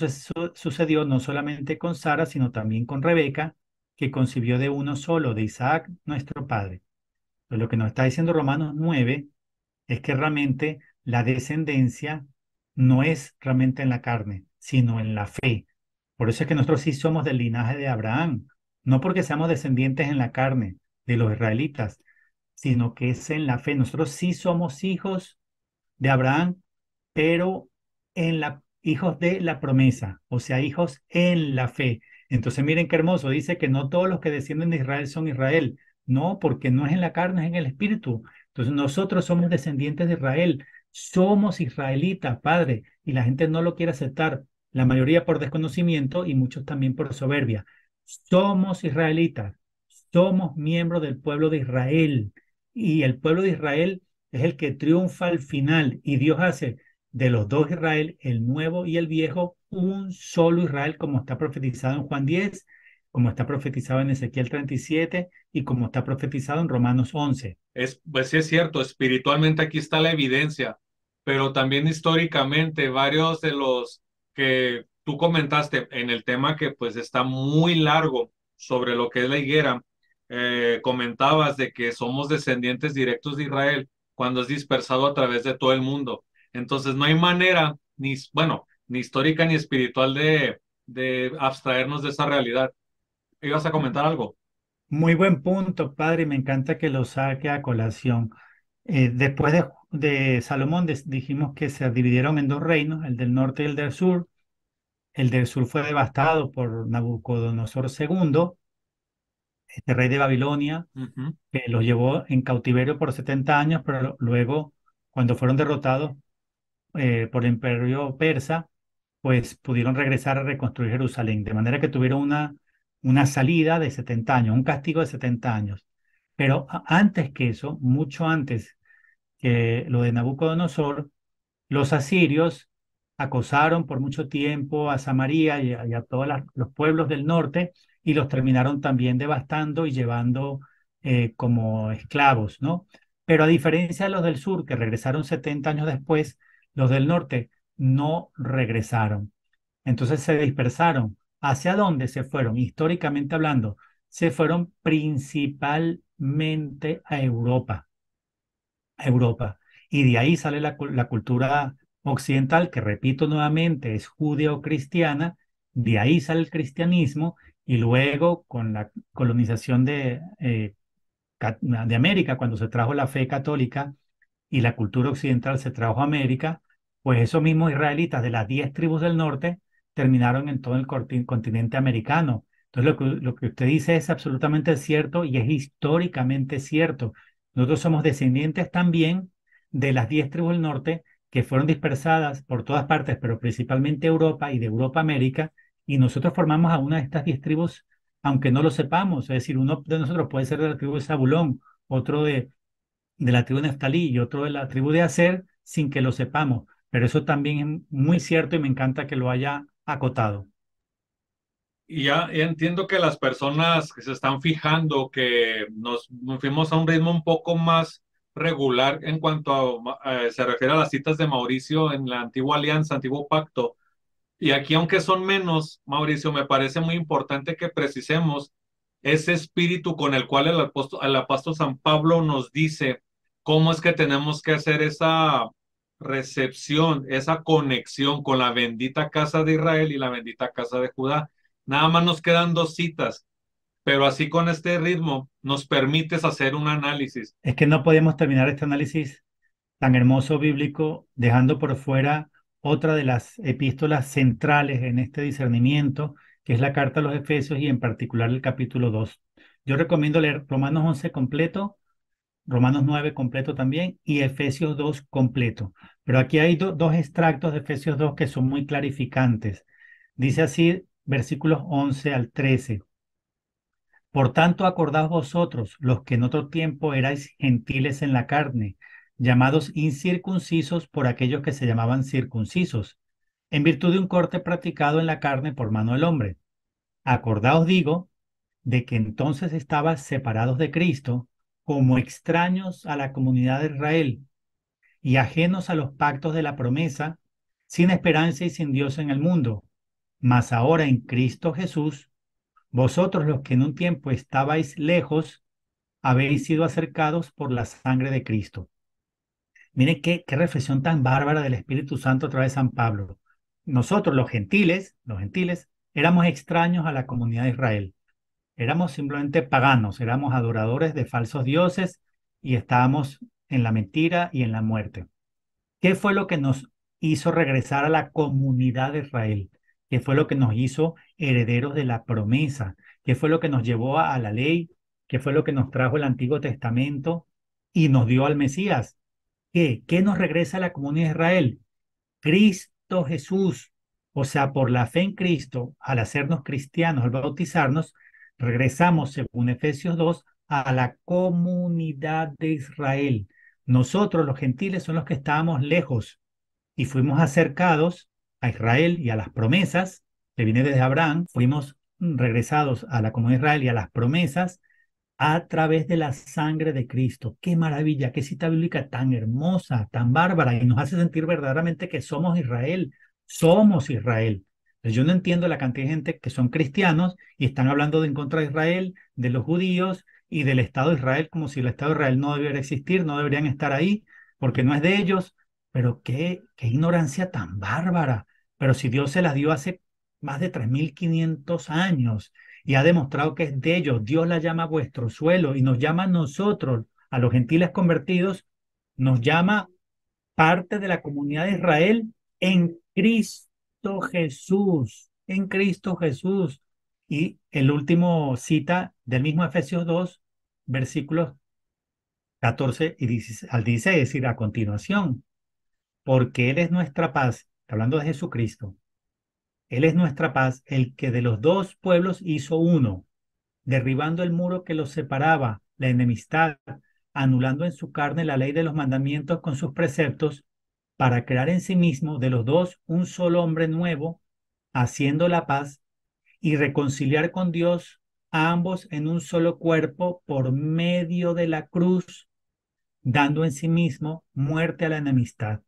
S2: sucedió no solamente con Sara, sino también con Rebeca, que concibió de uno solo, de Isaac, nuestro padre. Pues lo que nos está diciendo Romanos 9 es que realmente la descendencia no es realmente en la carne, sino en la fe. Por eso es que nosotros sí somos del linaje de Abraham, no porque seamos descendientes en la carne de los israelitas, sino que es en la fe. Nosotros sí somos hijos de Abraham, pero en la hijos de la promesa, o sea, hijos en la fe. Entonces miren qué hermoso, dice que no todos los que descienden de Israel son Israel, no, porque no es en la carne, es en el espíritu. Entonces nosotros somos descendientes de Israel, somos israelitas, Padre, y la gente no lo quiere aceptar la mayoría por desconocimiento y muchos también por soberbia. Somos israelitas, somos miembros del pueblo de Israel y el pueblo de Israel es el que triunfa al final y Dios hace de los dos Israel, el nuevo y el viejo, un solo Israel como está profetizado en Juan 10, como está profetizado en Ezequiel 37 y como está profetizado en Romanos 11.
S1: Es, pues sí es cierto, espiritualmente aquí está la evidencia, pero también históricamente varios de los tú comentaste en el tema que pues está muy largo sobre lo que es la higuera, eh, comentabas de que somos descendientes directos de Israel cuando es dispersado a través de todo el mundo. Entonces no hay manera, ni, bueno, ni histórica ni espiritual de, abstraernos de esa realidad. ¿Ibas a comentar algo?
S2: Muy buen punto, padre. Me encanta que lo saque a colación. Eh, después de, Salomón dijimos que se dividieron en dos reinos, el del norte y el del sur. El del sur fue devastado por Nabucodonosor II, este rey de Babilonia, que los llevó en cautiverio por 70 años, pero luego, cuando fueron derrotados eh, por el imperio persa, pues pudieron regresar a reconstruir Jerusalén, de manera que tuvieron una, una salida de 70 años, un castigo de 70 años. Pero antes que eso, mucho antes que lo de Nabucodonosor, los asirios acosaron por mucho tiempo a Samaria y a, todos los pueblos del norte y los terminaron también devastando y llevando eh, como esclavos, ¿no? Pero a diferencia de los del sur, que regresaron 70 años después, los del norte no regresaron. Entonces se dispersaron. ¿Hacia dónde se fueron? Históricamente hablando, se fueron principalmente a Europa. A Europa. Y de ahí sale la cultura occidental, que repito nuevamente, es judio-cristiana, de ahí sale el cristianismo, y luego con la colonización de, eh, de América, cuando se trajo la fe católica y la cultura occidental se trajo a América, pues esos mismos israelitas de las diez tribus del norte terminaron en todo el continente americano. Entonces lo que, lo que usted dice es absolutamente cierto y es históricamente cierto. Nosotros somos descendientes también de las diez tribus del norte que fueron dispersadas por todas partes, pero principalmente Europa y de Europa América, y nosotros formamos a una de estas diez tribus, aunque no lo sepamos, es decir, uno de nosotros puede ser de la tribu de Sabulón, otro de, de la tribu de Neftalí y otro de la tribu de Acer, sin que lo sepamos, pero eso también es muy cierto y me encanta que lo haya acotado.
S1: Y ya entiendo que las personas que se están fijando, que nos fuimos a un ritmo un poco más regular en cuanto a, eh, se refiere a las citas de Mauricio en la antigua alianza, antiguo pacto. Y aquí, aunque son menos, Mauricio, me parece muy importante que precisemos ese espíritu con el cual el apóstol, el apóstol San Pablo nos dice cómo es que tenemos que hacer esa recepción, esa conexión con la bendita casa de Israel y la bendita casa de Judá. Nada más nos quedan dos citas pero así con este ritmo nos permites hacer un análisis.
S2: Es que no podemos terminar este análisis tan hermoso bíblico dejando por fuera otra de las epístolas centrales en este discernimiento, que es la carta a los Efesios y en particular el capítulo 2. Yo recomiendo leer Romanos 11 completo, Romanos 9 completo también y Efesios 2 completo. Pero aquí hay dos extractos de Efesios 2 que son muy clarificantes. Dice así versículos 11 al 13. Por tanto, acordaos vosotros, los que en otro tiempo erais gentiles en la carne, llamados incircuncisos por aquellos que se llamaban circuncisos, en virtud de un corte practicado en la carne por mano del hombre. Acordaos, digo, de que entonces estabas separados de Cristo, como extraños a la comunidad de Israel y ajenos a los pactos de la promesa, sin esperanza y sin Dios en el mundo. Mas ahora en Cristo Jesús, vosotros los que en un tiempo estabais lejos, habéis sido acercados por la sangre de Cristo. Miren qué, reflexión tan bárbara del Espíritu Santo a través de San Pablo. Nosotros los gentiles, los gentiles, éramos extraños a la comunidad de Israel. Éramos simplemente paganos, éramos adoradores de falsos dioses y estábamos en la mentira y en la muerte. ¿Qué fue lo que nos hizo regresar a la comunidad de Israel? que fue lo que nos hizo herederos de la promesa, que fue lo que nos llevó a, la ley, que fue lo que nos trajo el Antiguo Testamento y nos dio al Mesías. ¿Qué? ¿Qué nos regresa a la comunidad de Israel? Cristo Jesús. O sea, por la fe en Cristo, al hacernos cristianos, al bautizarnos, regresamos, según Efesios 2, a la comunidad de Israel. Nosotros, los gentiles, son los que estábamos lejos y fuimos acercados a Israel y a las promesas que viene desde Abraham, fuimos regresados a la comunidad de Israel y a las promesas a través de la sangre de Cristo. Qué maravilla, qué cita bíblica tan hermosa, tan bárbara, y nos hace sentir verdaderamente que somos Israel, somos Israel. Pues yo no entiendo la cantidad de gente que son cristianos y están hablando de en contra de Israel, de los judíos y del Estado de Israel, como si el Estado de Israel no debiera existir, no deberían estar ahí, porque no es de ellos. Pero qué, qué ignorancia tan bárbara, pero si Dios se las dio hace más de 3.500 años y ha demostrado que es de ellos, Dios la llama vuestro suelo y nos llama a nosotros, a los gentiles convertidos, nos llama parte de la comunidad de Israel en Cristo Jesús, en Cristo Jesús. Y el último cita del mismo Efesios 2, versículos 14 y al 16, es decir, a continuación, porque Él es nuestra paz, hablando de Jesucristo, Él es nuestra paz, el que de los dos pueblos hizo uno, derribando el muro que los separaba, la enemistad, anulando en su carne la ley de los mandamientos con sus preceptos, para crear en sí mismo de los dos un solo hombre nuevo, haciendo la paz y reconciliar con Dios a ambos en un solo cuerpo por medio de la cruz, dando en sí mismo muerte a la enemistad.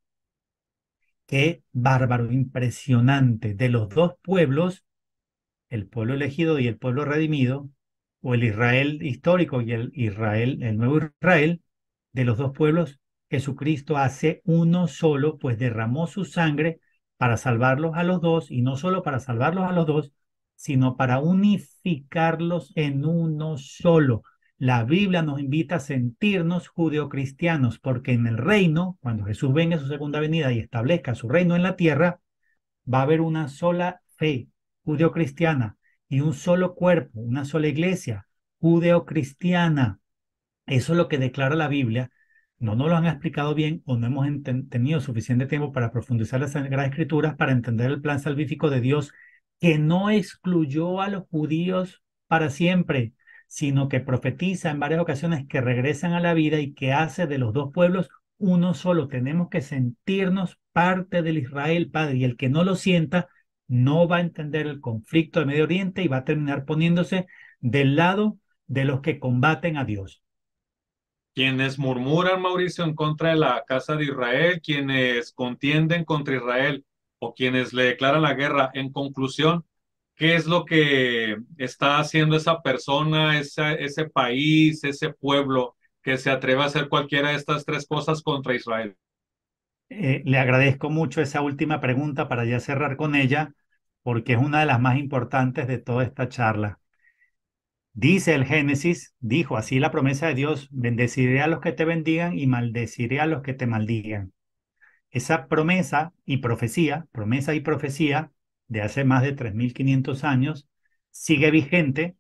S2: Qué bárbaro, impresionante. De los dos pueblos, el pueblo elegido y el pueblo redimido, o el Israel histórico y el Israel, el nuevo Israel, de los dos pueblos, Jesucristo hace uno solo, pues derramó su sangre para salvarlos a los dos, y no solo para salvarlos a los dos, sino para unificarlos en uno solo. La Biblia nos invita a sentirnos judeocristianos, porque en el reino, cuando Jesús venga a su segunda venida y establezca su reino en la tierra, va a haber una sola fe judeocristiana y un solo cuerpo, una sola iglesia judeocristiana. Eso es lo que declara la Biblia. No nos lo han explicado bien o no hemos tenido suficiente tiempo para profundizar las Sagradas Escrituras para entender el plan salvífico de Dios que no excluyó a los judíos para siempre, sino que profetiza en varias ocasiones que regresan a la vida y que hace de los dos pueblos uno solo. Tenemos que sentirnos parte del Israel Padre y el que no lo sienta no va a entender el conflicto de Medio Oriente y va a terminar poniéndose del lado de los que combaten a Dios.
S1: Quienes murmuran, Mauricio, en contra de la casa de Israel, quienes contienden contra Israel o quienes le declaran la guerra, en conclusión, qué es lo que está haciendo esa persona, ese país, ese pueblo que se atreve a hacer cualquiera de estas tres cosas contra Israel.
S2: Eh, le agradezco mucho esa última pregunta para ya cerrar con ella, porque es una de las más importantes de toda esta charla. Dice el Génesis, dijo así la promesa de Dios, bendeciré a los que te bendigan y maldeciré a los que te maldigan. Esa promesa y profecía, promesa y profecía, de hace más de 3.500 años, sigue vigente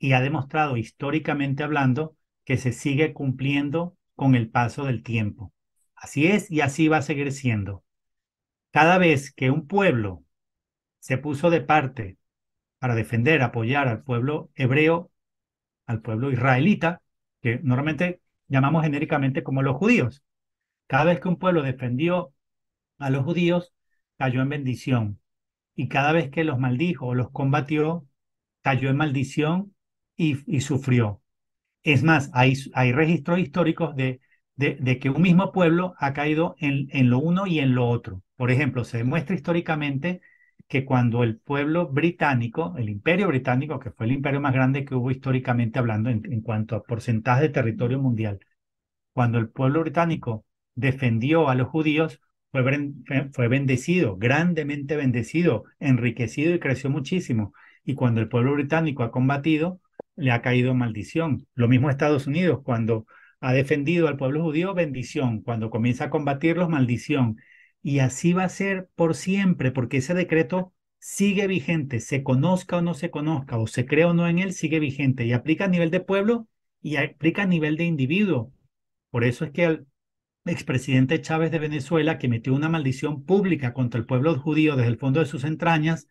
S2: y ha demostrado históricamente hablando que se sigue cumpliendo con el paso del tiempo. Así es y así va a seguir siendo. Cada vez que un pueblo se puso de parte para defender, apoyar al pueblo hebreo, al pueblo israelita, que normalmente llamamos genéricamente como los judíos. Cada vez que un pueblo defendió a los judíos, cayó en bendición y cada vez que los maldijo o los combatió, cayó en maldición y, sufrió. Es más, hay, registros históricos de, de, que un mismo pueblo ha caído en, en lo uno y en lo otro. Por ejemplo, se demuestra históricamente que cuando el pueblo británico, el imperio británico, que fue el imperio más grande que hubo históricamente hablando en cuanto a porcentaje de territorio mundial, cuando el pueblo británico defendió a los judíos, fue, bendecido, grandemente bendecido, enriquecido y creció muchísimo. Y cuando el pueblo británico ha combatido, le ha caído maldición. Lo mismo Estados Unidos, cuando ha defendido al pueblo judío, bendición. Cuando comienza a combatirlos, maldición. Y así va a ser por siempre, porque ese decreto sigue vigente, se conozca o no se conozca, o se cree o no en él, sigue vigente y aplica a nivel de pueblo y aplica a nivel de individuo. Por eso es que expresidente Chávez de Venezuela, que metió una maldición pública contra el pueblo judío desde el fondo de sus entrañas,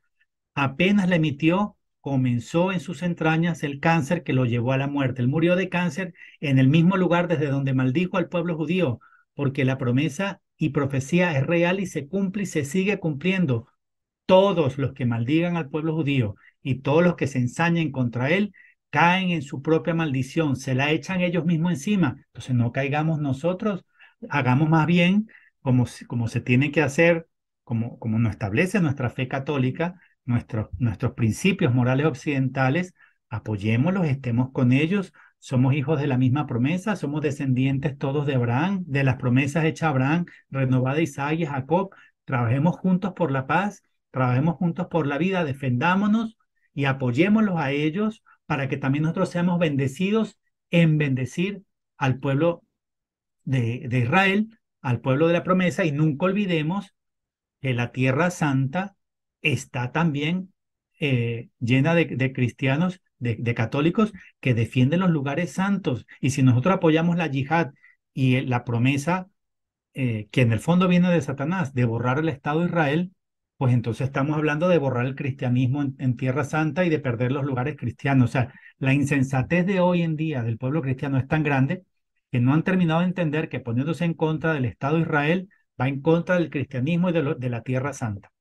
S2: apenas la emitió, comenzó en sus entrañas el cáncer que lo llevó a la muerte. Él murió de cáncer en el mismo lugar desde donde maldijo al pueblo judío, porque la promesa y profecía es real y se cumple y se sigue cumpliendo. Todos los que maldigan al pueblo judío y todos los que se ensañen contra él caen en su propia maldición, se la echan ellos mismos encima. Entonces no caigamos nosotros hagamos más bien como, como se tiene que hacer, como, como nos establece nuestra fe católica, nuestros, nuestros principios morales occidentales, apoyémoslos, estemos con ellos, somos hijos de la misma promesa, somos descendientes todos de Abraham, de las promesas hechas a Abraham, renovada Isaías y Jacob, trabajemos juntos por la paz, trabajemos juntos por la vida, defendámonos y apoyémoslos a ellos para que también nosotros seamos bendecidos en bendecir al pueblo de, Israel, al pueblo de la promesa, y nunca olvidemos que la Tierra Santa está también eh, llena de, cristianos, de, católicos que defienden los lugares santos. Y si nosotros apoyamos la yihad y eh, la promesa, eh, que en el fondo viene de Satanás, de borrar el Estado de Israel, pues entonces estamos hablando de borrar el cristianismo en, en, Tierra Santa y de perder los lugares cristianos. O sea, la insensatez de hoy en día del pueblo cristiano es tan grande que no han terminado de entender que poniéndose en contra del Estado de Israel va en contra del cristianismo y de, la Tierra Santa.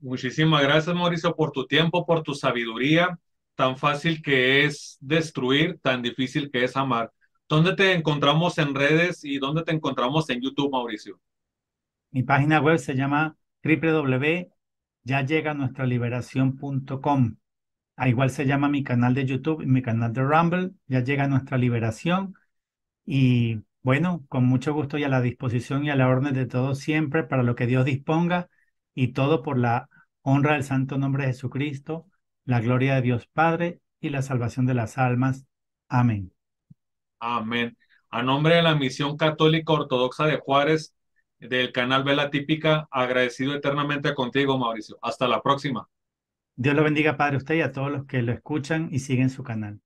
S1: Muchísimas gracias, Mauricio, por tu tiempo, por tu sabiduría. Tan fácil que es destruir, tan difícil que es amar. ¿Dónde te encontramos en redes y dónde te encontramos en YouTube, Mauricio?
S2: Mi página web se llama www.yalleganuestraliberación.com. A ah, igual se llama mi canal de YouTube y mi canal de Rumble. Ya llega nuestra liberación. Y bueno, con mucho gusto y a la disposición y a la orden de todos siempre para lo que Dios disponga y todo por la honra del santo nombre de Jesucristo, la gloria de Dios Padre y la salvación de las almas. Amén.
S1: Amén. A nombre de la Misión Católica Ortodoxa de Juárez, del canal Vela Típica, agradecido eternamente contigo, Mauricio. Hasta la próxima.
S2: Dios lo bendiga, Padre, usted y a todos los que lo escuchan y siguen su canal.